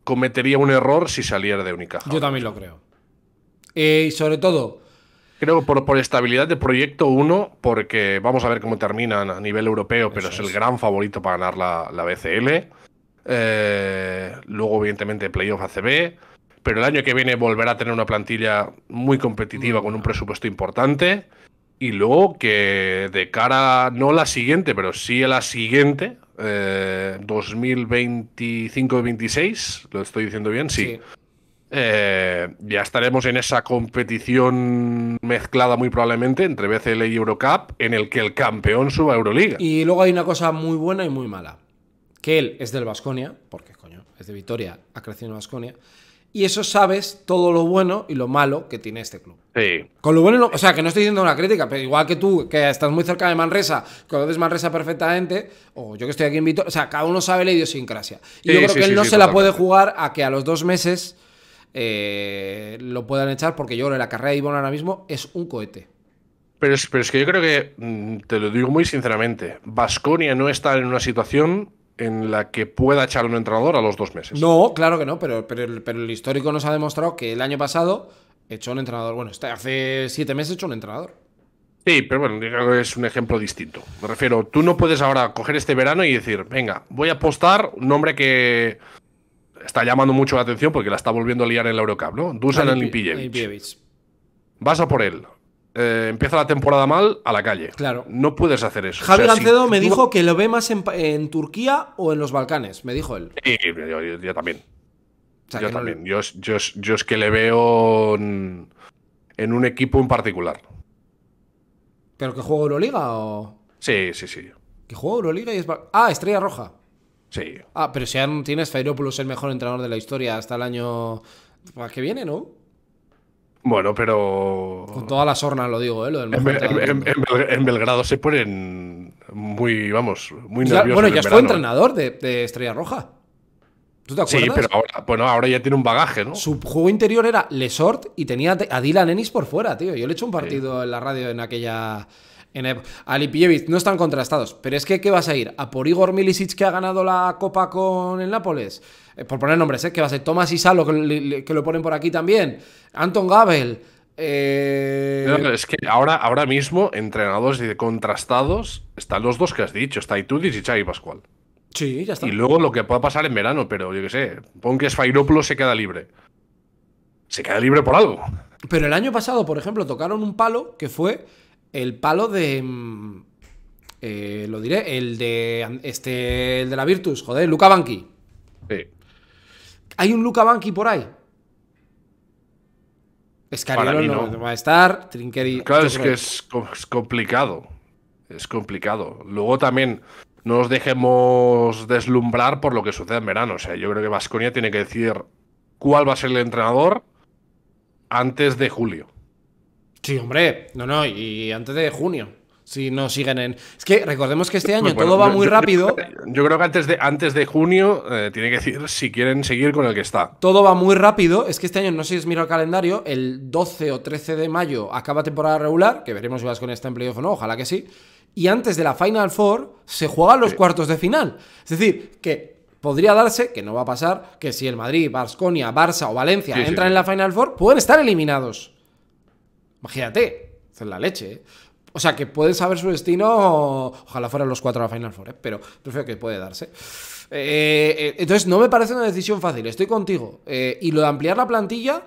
cometería un error si saliera de Unicaja. Yo también lo creo. Eh, y sobre todo... Creo por, por estabilidad de proyecto 1, porque vamos a ver cómo terminan a nivel europeo, pero es, el gran favorito para ganar la, BCL. Eh, luego, evidentemente, Playoff ACB pero el año que viene volverá a tener una plantilla muy competitiva con un mm. presupuesto importante. Y luego que de cara, no la siguiente, pero sí la siguiente, 2025-26, eh, lo estoy diciendo bien, sí. Eh, ya estaremos en esa competición mezclada muy probablemente entre BCL y Eurocup, en el que el campeón suba a Euroliga. Y luego hay una cosa muy buena y muy mala. Que él es del Vasconia, porque coño, es de Vitoria, ha crecido en Vasconia y eso sabes todo lo bueno y lo malo que tiene este club. Sí. Con lo bueno, o sea, que no estoy diciendo una crítica, pero igual que tú, que estás muy cerca de Manresa, conoces Manresa perfectamente, o yo que estoy aquí en o sea, cada uno sabe la idiosincrasia. Y yo creo que él no se la puede jugar a que a los dos meses eh, lo puedan echar, porque yo creo que la carrera de Ivonne ahora mismo es un cohete. Pero es, pero es que yo creo que, mm, te lo digo muy sinceramente, Vasconia no está en una situación en la que pueda echar un entrenador a los dos meses. No, claro que no, pero, pero, el histórico nos ha demostrado que el año pasado echó un entrenador. Bueno, este, hace siete meses echó un entrenador. Sí, pero bueno, es un ejemplo distinto. Me refiero, tú no puedes ahora coger este verano y decir, venga, voy a apostar un hombre que está llamando mucho la atención porque la está volviendo a liar en la Eurocup, ¿no? Dusan Limpievich. Vas a por él. Eh, empieza la temporada mal a la calle. Claro. No puedes hacer eso. Javi Lancedo me dijo que lo ve más en, Turquía o en los Balcanes, me dijo él. Sí, yo, también. yo también. yo, es que le veo en, un equipo en particular. ¿Pero que juega Euroliga o.? Sí, sí, sí. ¿Que juega Euroliga y es. Ah, Estrella Roja. Sí. Ah, pero si aún tienes Fairopoulos el mejor entrenador de la historia hasta el año. Pues, que viene, ¿no? Bueno, pero. Con todas las hornas lo digo, ¿eh? Lo del en, en, Belgrado se ponen muy, vamos, muy nerviosos. Bueno, ya fue ¿eh? entrenador de, Estrella Roja. ¿Tú te acuerdas? Sí, pero ahora, bueno, ahora ya tiene un bagaje, ¿no? Su juego interior era Lesort y tenía a Dylan Ennis por fuera, tío. Yo le he hecho un partido en la radio en aquella en Alipievich, no están contrastados, pero es que ¿qué vas a ir? ¿A por Igor Milicic que ha ganado la Copa con el Nápoles? Eh, por poner nombres, ¿eh? Que va a ser Tomás y Salo que, lo ponen por aquí también, Anton Gabel. Eh, es que ahora, ahora mismo, entrenadores de contrastados, están los dos que has dicho, está Itudis y Xavi Pascual. Sí, ya está. Y luego lo que pueda pasar en verano, pero yo qué sé, pon que Sfairopoulos se queda libre. Se queda libre por algo. Pero el año pasado, por ejemplo, tocaron un palo que fue el palo de. Mm, eh, lo diré, el de. Este. El de la Virtus, joder, Luca Banqui. Sí. ¿Hay un Luca Banqui por ahí? Escariolo no, va a estar. Trinqueri. Claro, es que es, complicado. Es complicado. Luego también no nos dejemos deslumbrar por lo que sucede en verano. O sea, yo creo que Vasconia tiene que decir cuál va a ser el entrenador antes de julio. Sí, hombre, no, no, y antes de junio. Si no siguen en. Es que recordemos que este pues año todo va muy rápido. Yo creo que antes de, antes de junio eh, tiene que decir si quieren seguir con el que está. Todo va muy rápido. Es que este año, no sé si os miro el calendario, el 12 o 13 de mayo acaba temporada regular, que veremos si vas con este en playoff o no, ojalá que sí. Y antes de la Final Four se juegan los cuartos de final. Es decir, que podría darse, que no va a pasar, que si el Madrid, Barsconia, Barça o Valencia entran en la Final Four, pueden estar eliminados. Imagínate, es la leche, ¿eh? O sea, que puede saber su destino, ojalá fueran los cuatro a la Final Four, ¿eh? pero prefiero que puede darse. Eh, entonces, no me parece una decisión fácil, estoy contigo. y lo de ampliar la plantilla,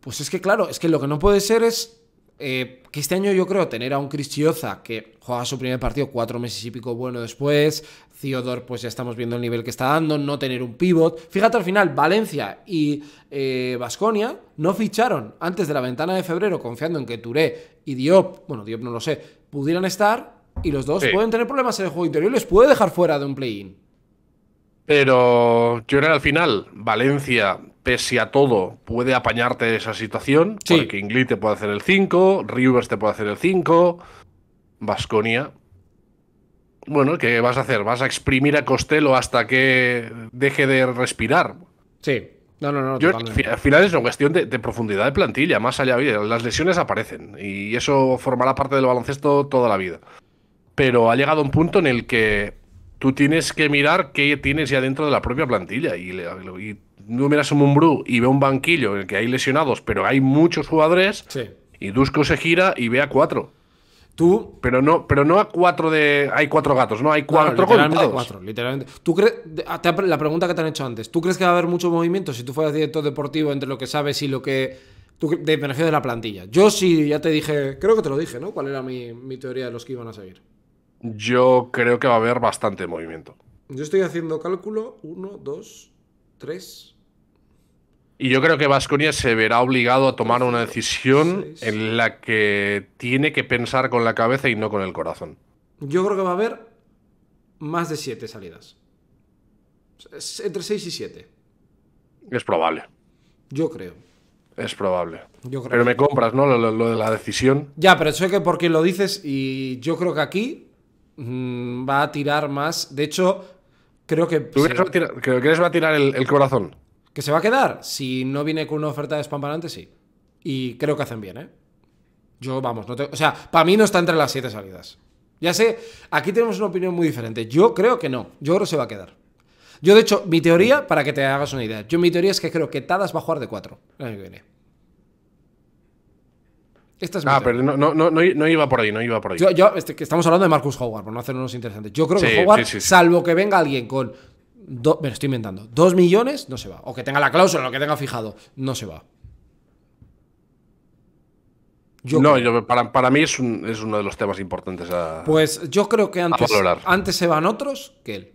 pues es que claro, es que lo que no puede ser es eh, que este año yo creo tener a un Cristioza que juega su primer partido cuatro meses y pico bueno después. Theodor, pues ya estamos viendo el nivel que está dando. No tener un pivot. Fíjate al final, Valencia y Vasconia eh, no ficharon antes de la ventana de febrero, confiando en que Touré y Diop, bueno, Diop no lo sé, pudieran estar. Y los dos pueden tener problemas en el juego interior y les puede dejar fuera de un play-in. Pero, era al final, Valencia si a todo, puede apañarte esa situación. Porque Inglis te puede hacer el 5, Rivers te puede hacer el 5, Vasconia. Bueno, ¿qué vas a hacer? ¿Vas a exprimir a Costello hasta que deje de respirar? Sí. No, no, no. al final es una cuestión de, profundidad de plantilla, más allá. de las lesiones aparecen y eso formará parte del baloncesto toda la vida. Pero ha llegado un punto en el que tú tienes que mirar qué tienes ya dentro de la propia plantilla y tú miras un Mumbrú y ve un banquillo en el que hay lesionados, pero hay muchos jugadores, sí. y Dusko se gira y ve a cuatro. Tú, pero no, pero no a cuatro de. Hay cuatro gatos, no, hay cuatro literalmente ¿Tú la pregunta que te han hecho antes, ¿tú crees que va a haber mucho movimiento si tú fueras director deportivo entre lo que sabes y lo que. Tú, de, beneficio de la plantilla. Yo sí, ya te dije, creo que te lo dije, ¿no? ¿Cuál era mi, mi teoría de los que iban a seguir? Yo creo que va a haber bastante movimiento. Yo estoy haciendo cálculo: uno, dos, tres, y yo creo que Vasconia se verá obligado a tomar una decisión en la que tiene que pensar con la cabeza y no con el corazón. Yo creo que va a haber más de siete salidas. Entre seis y siete. Es probable. Yo creo. Es probable. Yo creo pero me compras, ¿no? Lo, de la decisión. Ya, pero sé que por porque lo dices y yo creo que aquí mm, va a tirar más. De hecho, creo que... ¿Tú crees, va tirar, va a tirar el corazón? ¿Que se va a quedar? Si no viene con una oferta de antes sí. Y creo que hacen bien, ¿eh? Yo, vamos, no te... o sea, para mí no está entre las siete salidas. Ya sé, aquí tenemos una opinión muy diferente. Yo creo que no. Yo creo que se va a quedar. Yo, de hecho, mi teoría, para que te hagas una idea, yo mi teoría es que creo que Tadas va a jugar de cuatro. ah, pero no, no, no, no, iba por ahí, no iba por ahí. Yo, este, que estamos hablando de Marcus Howard, por no unos interesantes. Yo creo que Howard, salvo que venga alguien con me lo estoy inventando. Dos millones no se va. O que tenga la cláusula, lo que tenga fijado, no se va. no, yo, para, mí es, uno de los temas importantes Pues yo creo que antes, antes se van otros que él.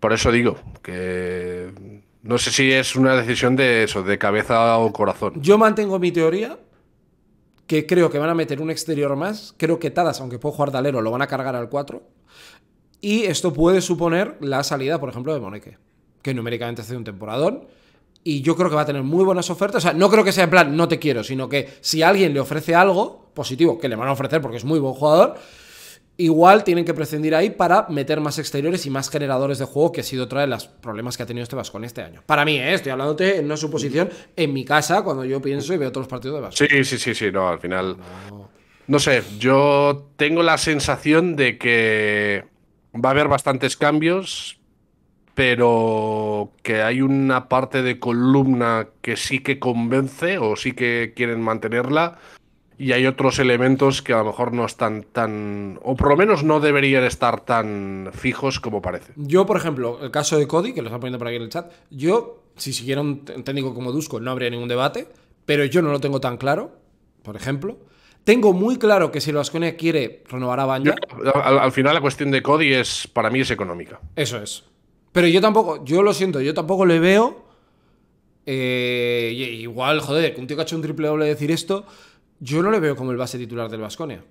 Por eso digo que no sé si es una decisión de eso, de cabeza o corazón. Yo mantengo mi teoría, que creo que van a meter un exterior más. Creo que Tadas, aunque puedo jugar Dalero lo van a cargar al 4. Y esto puede suponer la salida, por ejemplo, de Moneque, que numéricamente hace un temporadón. Y yo creo que va a tener muy buenas ofertas. O sea, no creo que sea en plan, no te quiero, sino que si alguien le ofrece algo positivo, que le van a ofrecer porque es muy buen jugador, igual tienen que prescindir ahí para meter más exteriores y más generadores de juego, que ha sido otra de las problemas que ha tenido este en este año. Para mí, ¿eh? estoy hablándote en una suposición en mi casa cuando yo pienso y veo todos los partidos de Vasco. Sí, sí, sí, sí, no, al final. no sé, yo tengo la sensación de que va a haber bastantes cambios, pero que hay una parte de columna que sí que convence o sí que quieren mantenerla y hay otros elementos que a lo mejor no están tan, o por lo menos no deberían estar tan fijos como parece. Yo, por ejemplo, el caso de Cody, que lo están poniendo por aquí en el chat, yo, si siguiera un técnico como Dusko, no habría ningún debate, pero yo no lo tengo tan claro, por ejemplo. Tengo muy claro que si el Vasconia quiere renovar a Baña... Al, final, la cuestión de Cody es, para mí, es económica. Eso es. Pero yo tampoco, yo lo siento, yo tampoco le veo. Eh, igual, joder, que un tío que ha hecho un triple doble decir esto, yo no le veo como el base titular del Vasconia.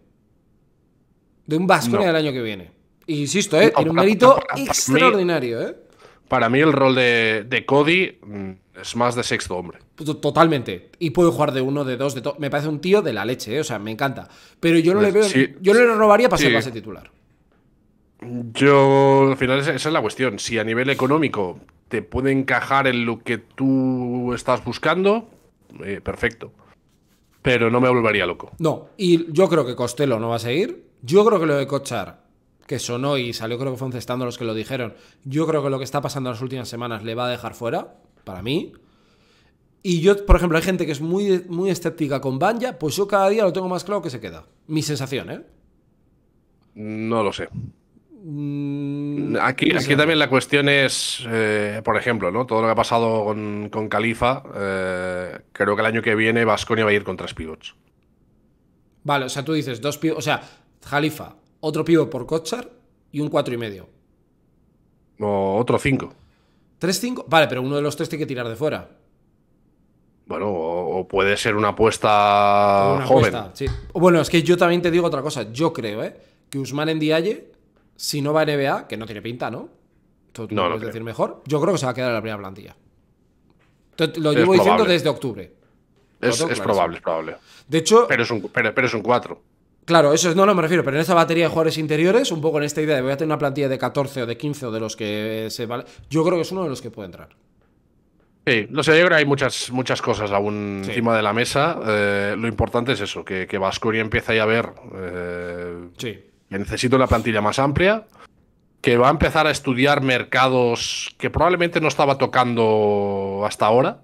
De un Vasconia del año que viene. insisto, ¿eh? tiene un mérito extraordinario, ¿eh? Para mí, el rol de Cody mm, es más de sexto hombre. Pues totalmente. Y puede jugar de uno, de dos, de todo. Me parece un tío de la leche, ¿eh? o sea, me encanta. Pero yo no le pues veo. yo le robaría para ser base titular. Yo, al final, esa es la cuestión. Si a nivel económico te puede encajar en lo que tú estás buscando, eh, perfecto. Pero no me volvería loco. No, y yo creo que Costello no va a seguir. Yo creo que lo de Cochar, que sonó y salió, creo que fue un los que lo dijeron. Yo creo que lo que está pasando en las últimas semanas le va a dejar fuera, para mí. Y yo, por ejemplo, hay gente que es muy, muy escéptica con Banja, pues yo cada día lo tengo más claro que se queda. Mi sensación, ¿eh? No lo sé. Mm, aquí, también la cuestión es, eh, por ejemplo, ¿no? todo lo que ha pasado con, con Califa, eh, creo que el año que viene Vasconia va a ir con tres pivots. Vale, o sea, tú dices dos pivots, o sea, Califa, otro pivot por Cochar y un cuatro y medio. O otro cinco. ¿Tres cinco? Vale, pero uno de los tres tiene que tirar de fuera. Bueno, o, puede ser una apuesta joven. sí. Bueno, es que yo también te digo otra cosa. Yo creo, ¿eh? Que Usman Endiaye, si no va a NBA, que no tiene pinta, ¿no? Tú no, puedes decir mejor. Yo creo que se va a quedar en la primera plantilla. Lo llevo diciendo desde octubre. Es, probable, es probable. De hecho. Pero es un, pero, es un 4. Claro, eso es, no, no me refiero, pero en esa batería de jugadores interiores, un poco en esta idea de voy a tener una plantilla de 14 o de 15 o de los que se vale. Yo creo que es uno de los que puede entrar. Sí, no sé, yo creo que hay muchas, muchas cosas aún encima de la mesa. Eh, lo importante es eso, que, que empiece empieza ya a ver eh, que necesito una plantilla más amplia, que va a empezar a estudiar mercados que probablemente no estaba tocando hasta ahora.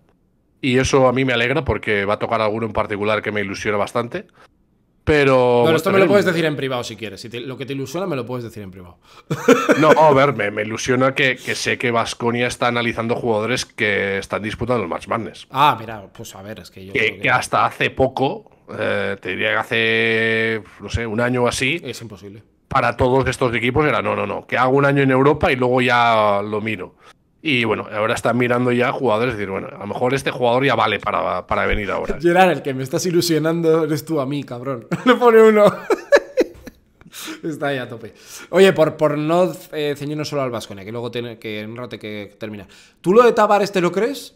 Y eso a mí me alegra porque va a tocar alguno en particular que me ilusiona bastante. Pero. esto me lo puedes decir en privado si quieres. Si lo que te ilusiona me lo puedes decir en privado. (laughs) No, a ver, me, ilusiona que, sé que Vasconia está analizando jugadores que están disputando el Match Madness. Ah, mira, pues a ver, es que yo. Que, hasta hace poco, eh, te diría que hace, no sé, un año o así. Es imposible. Para todos estos equipos era no, no, no. Que hago un año en Europa y luego ya lo miro. Y bueno, ahora están mirando ya jugadores, decir, bueno, a lo mejor este jugador ya vale para, para venir ahora. (laughs) Gerard, el que me estás ilusionando eres tú a mí, cabrón. (laughs) Le pone uno. (laughs) Está ahí a tope. Oye, por, por no eh, ceñirnos solo al Vasconia, que luego tiene que en un rato que terminar. ¿Tú lo de Tavares te lo crees?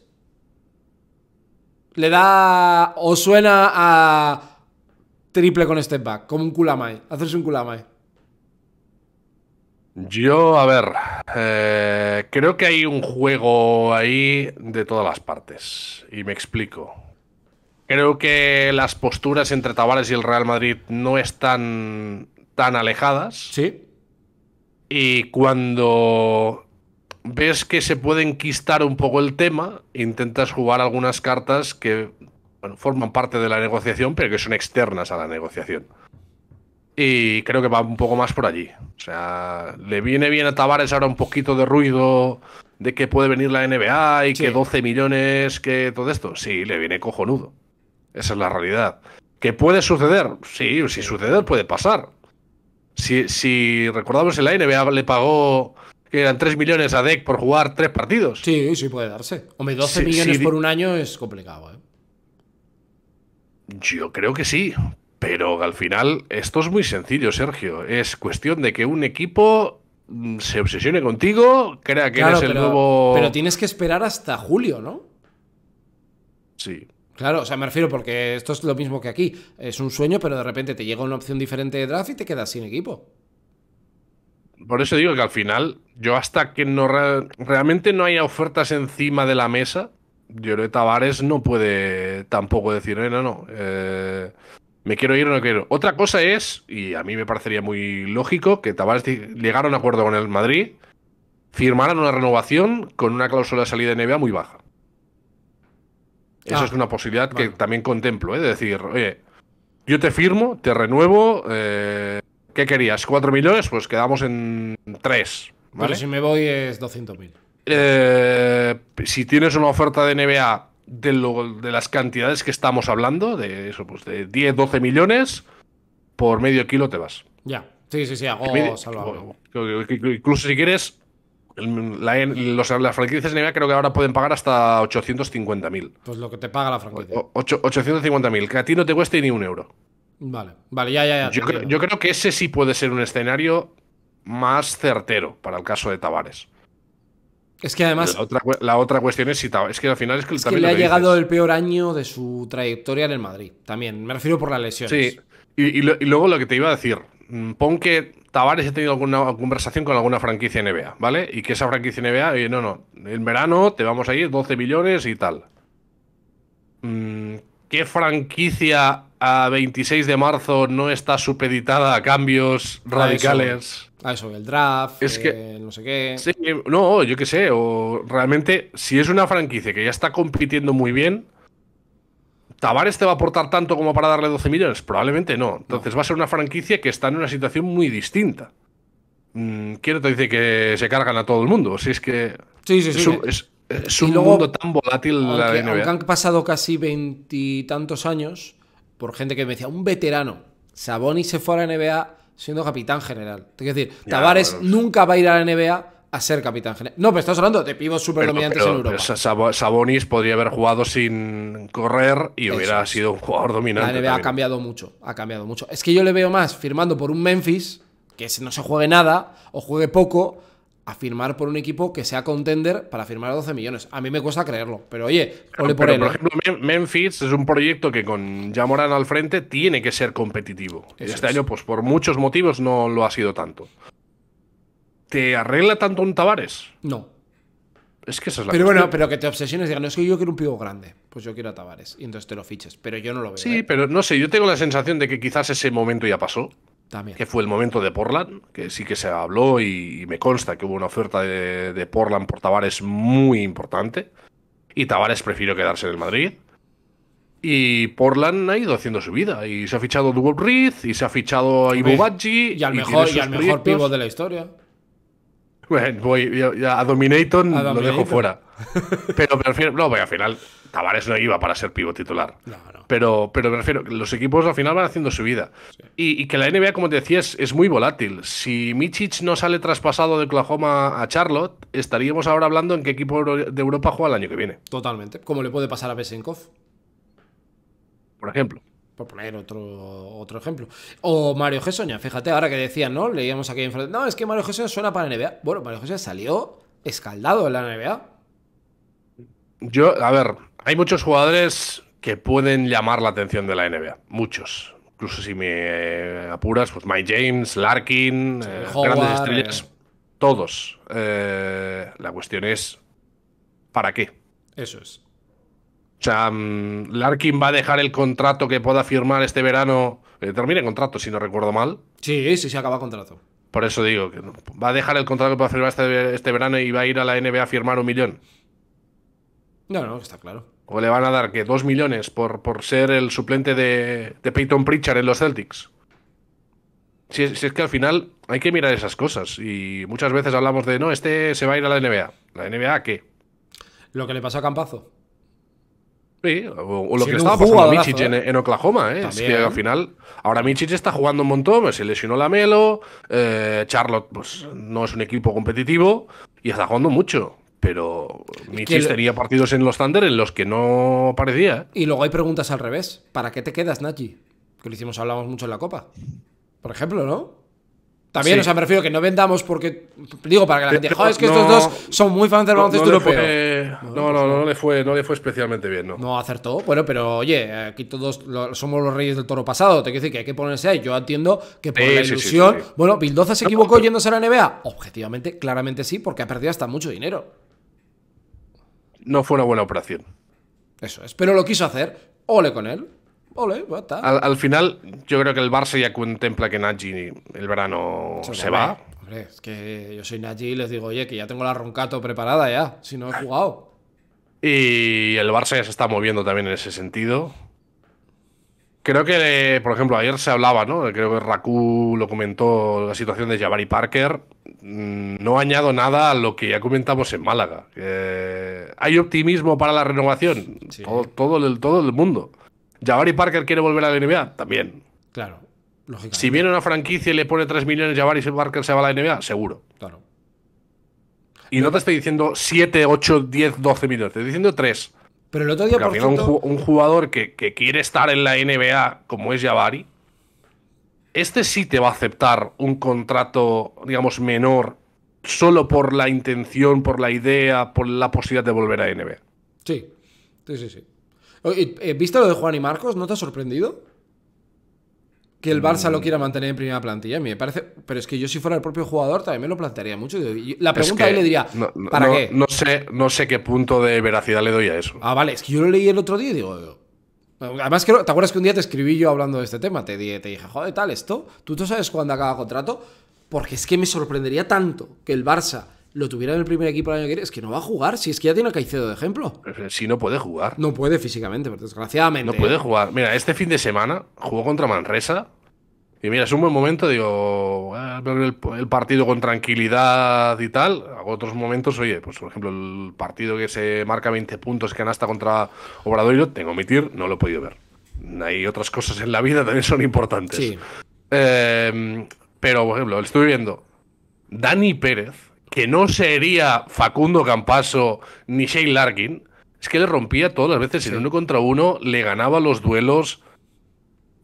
¿Le da o suena a triple con step back, como un culamai hacerse un culamai yo, a ver, eh, creo que hay un juego ahí de todas las partes. Y me explico. Creo que las posturas entre Tavares y el Real Madrid no están tan alejadas. Sí. Y cuando ves que se puede enquistar un poco el tema, intentas jugar algunas cartas que forman parte de la negociación, pero que son externas a la negociación. Y creo que va un poco más por allí. O sea, le viene bien a Tavares ahora un poquito de ruido de que puede venir la NBA y que 12 millones, que todo esto. Sí, le viene cojonudo. Esa es la realidad. ¿Que puede suceder? Sí, si suceder puede pasar. Si, si recordamos, en la NBA le pagó que eran 3 millones a Deck por jugar 3 partidos. Sí, sí puede darse. Hombre, 12 millones por un año es complicado, ¿eh? Yo creo que sí, pero al final esto es muy sencillo, Sergio. Es cuestión de que un equipo mm, se obsesione contigo, crea que eres el nuevo... Pero tienes que esperar hasta julio, ¿no? Sí. Claro, o sea, me refiero porque esto es lo mismo que aquí. Es un sueño, pero de repente te llega una opción diferente de draft y te quedas sin equipo. Por eso digo que al final, yo hasta que no realmente no haya ofertas encima de la mesa, Lloré Tavares no puede tampoco decir, no, no. Eh, me quiero ir o no quiero. Otra cosa es, y a mí me parecería muy lógico, que Tavares llegara a un acuerdo con el Madrid, firmaran una renovación con una cláusula de salida de NBA muy baja. Esa ah, es una posibilidad que también contemplo, ¿eh? de decir, oye, yo te firmo, te renuevo, eh, ¿qué querías? ¿4 millones? Pues quedamos en 3. ¿vale? Pero si me voy es 200.000. Eh, si tienes una oferta de NBA de, las cantidades que estamos hablando, de eso, pues de 10, 12 millones, por medio kilo te vas. Ya, sí, sí, sí, Incluso si quieres, los, las franquicias de creo que ahora pueden pagar hasta 850.000. Pues lo que te paga la franquicia. 850.000, que a ti no te cueste ni un euro. Vale, vale, ya, ya, ya. Yo yo creo que ese sí puede ser un escenario más certero para el caso de Tavares. Es que además. La otra, cuestión es si es que al final es que, es que le ha llegado el peor año de su trayectoria en el Madrid. También, me refiero por las lesiones. Sí, y, luego lo que te iba a decir. Mm, pon que Tavares ha tenido alguna conversación con alguna franquicia NBA, ¿vale? Y que esa franquicia NBA, no, no, en verano te vamos a ir 12 millones y tal. Mmm... ¿Qué franquicia a 26 de marzo no está supeditada a cambios radicales? A eso, del draft, es que, no sé qué. no, yo qué sé, o realmente, si es una franquicia que ya está compitiendo muy bien, ¿Tavares te va a aportar tanto como para darle 12 millones? Probablemente no. Entonces va a ser una franquicia que está en una situación muy distinta. Mm, Quiero te dice que se cargan a todo el mundo? Si es que. Sí, sí, sí. Es un mundo tan volátil la NBA. Aunque han pasado casi veintitantos años, por gente que me decía, un veterano, Sabonis se fue a la NBA siendo capitán general. Es decir, Tavares pues nunca va a ir a la NBA a ser capitán general. No, pero estás hablando de pibos súper dominantes en Europa. Sabonis podría haber jugado sin correr y hubiera sido un jugador dominante. La NBA ha cambiado mucho, ha cambiado mucho. Es que yo le veo más firmando por un Memphis que no se juegue nada o juegue poco a firmar por un equipo que sea contender para firmar a 12 millones. A mí me cuesta creerlo, pero oye, por ¿eh? ejemplo, Memphis es un proyecto que con Jamoran al frente tiene que ser competitivo. este año, pues por muchos motivos, no lo ha sido tanto. ¿Te arregla tanto un Tavares? No. Es que esa es la Pero bueno, pero que te obsesiones, digan, no, es que yo quiero un pivo grande. Pues yo quiero a Tavares. Y entonces te lo fiches. Pero yo no lo veo. Sí, ¿eh? pero no sé, yo tengo la sensación de que quizás ese momento ya pasó. Que fue el momento de Portland, que sí que se habló y, me consta que hubo una oferta de, de Portland por Tavares muy importante. Y Tavares prefirió quedarse en el Madrid. Y Portland ha ido haciendo su vida. Y se ha fichado Dual Reed, y se ha fichado a Ibu Y al mejor, y, mejor de la historia voy, a Dominator lo dejo fuera. Pero no, porque al final Tavares no iba para ser pivo titular. Pero, pero me refiero, los equipos al final van haciendo su vida. Y, que la NBA, como te decía, es, muy volátil. Si Michich no sale traspasado de Oklahoma a Charlotte, estaríamos ahora hablando en qué equipo de Europa juega el año que viene. Totalmente. Como le puede pasar a Besenkov. Por ejemplo por poner otro, otro ejemplo. O Mario Gessoña, fíjate, ahora que decían, ¿no? Leíamos aquí en frente, no, es que Mario Gessoña suena para NBA. Bueno, Mario Gessoña salió escaldado en la NBA. Yo, a ver, hay muchos jugadores que pueden llamar la atención de la NBA, muchos. Incluso si me eh, apuras, pues Mike James, Larkin, eh, grandes eh. estrellas, todos. la cuestión es, ¿para qué? Eso es. O sea, mm, Larkin va a dejar el contrato que pueda firmar este verano. Eh, termine el contrato, si no recuerdo mal. Sí, sí, se acaba contrato. Por eso digo, que va a dejar el contrato que pueda firmar este, este verano y va a ir a la NBA a firmar un millón. No, no, está claro. O le van a dar que dos millones por, por ser el suplente de, Peyton Pritchard en los Celtics. Si, si es que al final hay que mirar esas cosas. Y muchas veces hablamos de, no, este se va a ir a la NBA. ¿La NBA qué? Lo que le pasó a Campazo. Sí, o, lo que estaba pasando a Michich ¿eh? en, Oklahoma, ¿eh? que al final, ahora Michich está jugando un montón, pues se lesionó la Melo, eh, Charlotte pues, no es un equipo competitivo y está jugando mucho. Pero Michich tenía partidos en los Thunder en los que no parecía. ¿eh? Y luego hay preguntas al revés. ¿Para qué te quedas, Nachi? Que lo hicimos, hablamos mucho en la Copa. Por ejemplo, ¿no? También, o sea, me refiero que no vendamos porque. Digo, para que la gente. Joder, es que estos dos son muy fans del baloncesto no, no europeo. no, no, no, le fue, especialmente bien, ¿no? No acertó. Bueno, pero oye, aquí todos somos los reyes del toro pasado. Te quiero decir que hay que ponerse ahí. Yo entiendo que por la ilusión. bueno, ¿Bildoza se equivocó yéndose a la NBA? Objetivamente, claramente sí, porque ha perdido hasta mucho dinero. No fue una buena operación. Eso es. Pero lo quiso hacer. Ole con él. Al, final, yo creo que el Barça ya contempla que Nagy el verano se va. es que yo soy Nagy y les digo, oye, que ya tengo la Roncato preparada ya, si no he jugado. Y el Barça ya se está moviendo también en ese sentido. Creo que, por ejemplo, ayer se hablaba, ¿no? Creo que Raku lo comentó la situación de Jabari Parker. Mm, no añado nada a lo que ya comentamos en Málaga. Eh, ¿Hay optimismo para la renovación? todo el mundo. Jabari Parker quiere volver a la NBA, también. Claro, lógicamente. Si viene una franquicia y le pone 3 millones, Jabari Parker se va a la NBA, seguro. Claro. Y no te estoy diciendo 7, 8, 10, 12 millones, te estoy diciendo 3. Pero el otro día, por un, jugador que, quiere estar en la NBA, como es Jabari, este sí te va a aceptar un contrato, digamos, menor, solo por la intención, por la idea, por la posibilidad de volver a NBA. Sí, sí, sí, sí. Eh, ¿Viste lo de Juan y Marcos? ¿No te ha sorprendido? Que el Barça lo mm. quiera mantener en primera plantilla. A me parece. Pero es que yo, si fuera el propio jugador, también me lo plantearía mucho. La pregunta le diría: no, ¿para qué? No sé, no sé qué punto de veracidad le doy a eso. Ah, vale, es que yo lo leí el otro día y digo. Además, ¿te acuerdas que un día te escribí yo hablando de este tema? Te, dije, joder, tal, esto. ¿Tú, tú sabes cuándo acaba contrato? Porque es que me sorprendería tanto que el Barça lo tuviera en el primer equipo el año que viene, es que no va a jugar, si es que ya tiene a Caicedo de ejemplo. Si no puede jugar. No puede físicamente, pero desgraciadamente. No puede ¿eh? jugar. Mira, este fin de semana jugó contra Manresa. Y mira, es un buen momento, digo, ah, el, partido con tranquilidad y tal. hago otros momentos, oye, pues por ejemplo, el partido que se marca 20 puntos que hasta contra Obradoiro, tengo que omitir, no lo he podido ver. Hay otras cosas en la vida (laughs) también son importantes. Sí. Eh, pero, por ejemplo, estoy viendo Dani Pérez, que no sería Facundo Campaso ni Shane Larkin, es que le rompía todas las veces si en uno contra uno, le ganaba los duelos.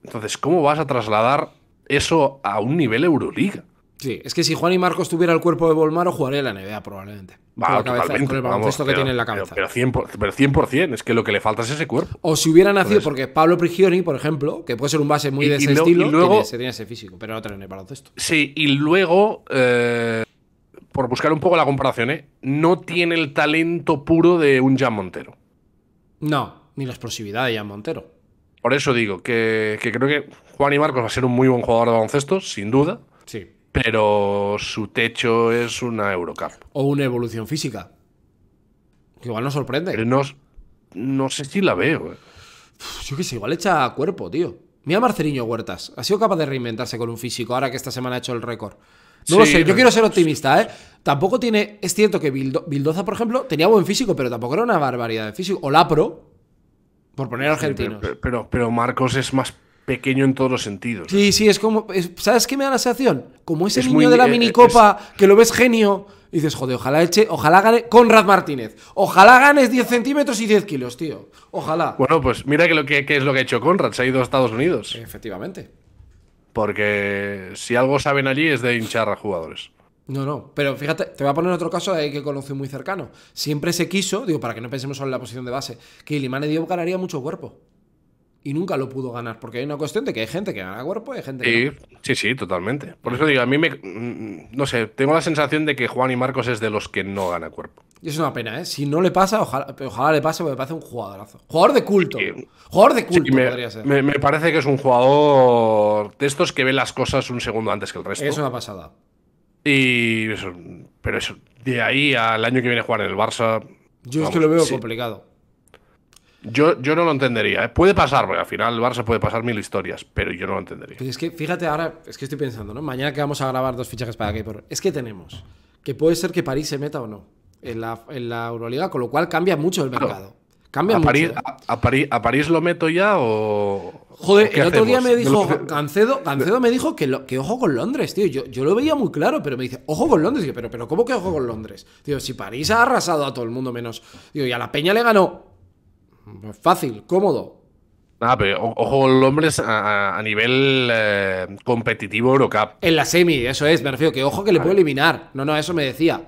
Entonces, ¿cómo vas a trasladar eso a un nivel Euroliga? Sí, es que si Juan y Marcos tuviera el cuerpo de Bolmaro, jugaría la NBA probablemente. con, la cabeza, con el baloncesto que tiene en la cabeza. Pero, 100%, es que lo que le falta es ese cuerpo. O si hubiera nacido, porque Pablo Prigioni, por ejemplo, que puede ser un base muy de ese estilo, se tiene ese físico, pero no tiene el baloncesto. Sí, y luego eh, por buscar un poco la comparación, ¿eh? no tiene el talento puro de un Jan Montero. No, ni la explosividad de Jan Montero. Por eso digo que, creo que Juan y Marcos va a ser un muy buen jugador de baloncesto, sin duda. Sí. Pero su techo es una Eurocup. O una evolución física. Que igual nos sorprende. Pero no, sé si la veo. ¿eh? Yo qué sé, igual echa cuerpo, tío. Mira Marceliño Huertas. Ha sido capaz de reinventarse con un físico ahora que esta semana ha hecho el récord. No lo sé, yo eh. quiero ser optimista, ¿eh? Tampoco tiene. Es cierto que Bildoza, por ejemplo, tenía buen físico, pero tampoco era una barbaridad de físico. O Lapro, por poner argentinos. Pero, pero, Marcos es más pequeño en todos los sentidos. Sí, ¿eh? sí, es como. ¿Sabes qué me da la sensación? Como ese niño de la eh, minicopa que lo ves genio. Y dices, joder, ojalá eche, ojalá gane Conrad Martínez. Ojalá ganes 10 centímetros y 10 kilos, tío. Ojalá. Bueno, pues mira qué que, es lo que ha hecho Conrad. Se ha ido a Estados Unidos. Efectivamente. Porque si algo saben allí es de hinchar a jugadores. No, no, pero fíjate, te voy a poner otro caso de ahí que conocí muy cercano. Siempre se quiso, digo, para que no pensemos solo en la posición de base, que Ilimane Diop ganaría mucho cuerpo. Y nunca lo pudo ganar, porque hay una cuestión de que hay gente que gana cuerpo y hay gente que sí, no. Sí, sí, totalmente. Por eso digo, a mí me. Mm, no sé, tengo la sensación de que Juan y Marcos es de los que no gana cuerpo. Y es una pena, ¿eh? Si no le pasa, ojalá, le pase, porque me parece un jugadorazo. Jugador de culto. jugador de culto me, podría ser. me parece que es un jugador de estos que ve las cosas un segundo antes que el resto. Es una pasada. Y pero eso, de ahí al año que viene a jugar en el Barça. Yo es lo veo complicado. Yo, yo no lo entendería. ¿eh? Puede pasar, porque al final el Barça puede pasar mil historias, pero yo no lo entendería. es que fíjate ahora, es que estoy pensando, ¿no? Mañana que vamos a grabar dos fichajes para Keeper. Es que tenemos que puede ser que París se meta o no en la, en Euroliga, con lo cual cambia mucho el mercado. Cambia mucho. ¿eh? ¿A París lo meto ya o.? Joder, el otro día me dijo, Cancedo me dijo que, ojo con Londres, tío. Yo, yo lo veía muy claro, pero me dice, ojo con Londres. pero, pero ¿cómo que ojo con Londres? Digo, si París ha arrasado a todo el mundo menos. Digo, y a la Peña le ganó. Pues fácil, cómodo. Ah, pero ojo con Londres a, nivel eh, competitivo Eurocup. En la semi, eso es, me refiero, que ojo que le ah. puedo eliminar. No, no, eso me decía.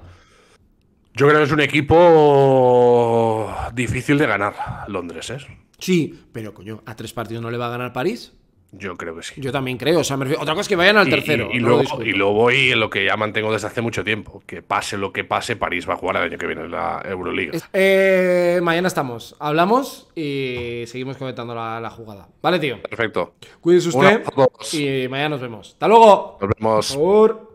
Yo creo que es un equipo difícil de ganar, Londres, ¿eh? Sí, pero coño, a tres partidos no le va a ganar París. Yo creo que sí. Yo también creo. O sea, Otra cosa es que vayan al tercero. Y, luego, y, voy en lo que ya mantengo desde hace mucho tiempo. Que pase lo que pase, París va a jugar el año que viene en la Euroliga. Eh, mañana estamos. Hablamos y seguimos comentando la, jugada. Vale, tío. Perfecto. Cuídense usted. Y mañana nos vemos. Hasta luego. Nos vemos. Por favor.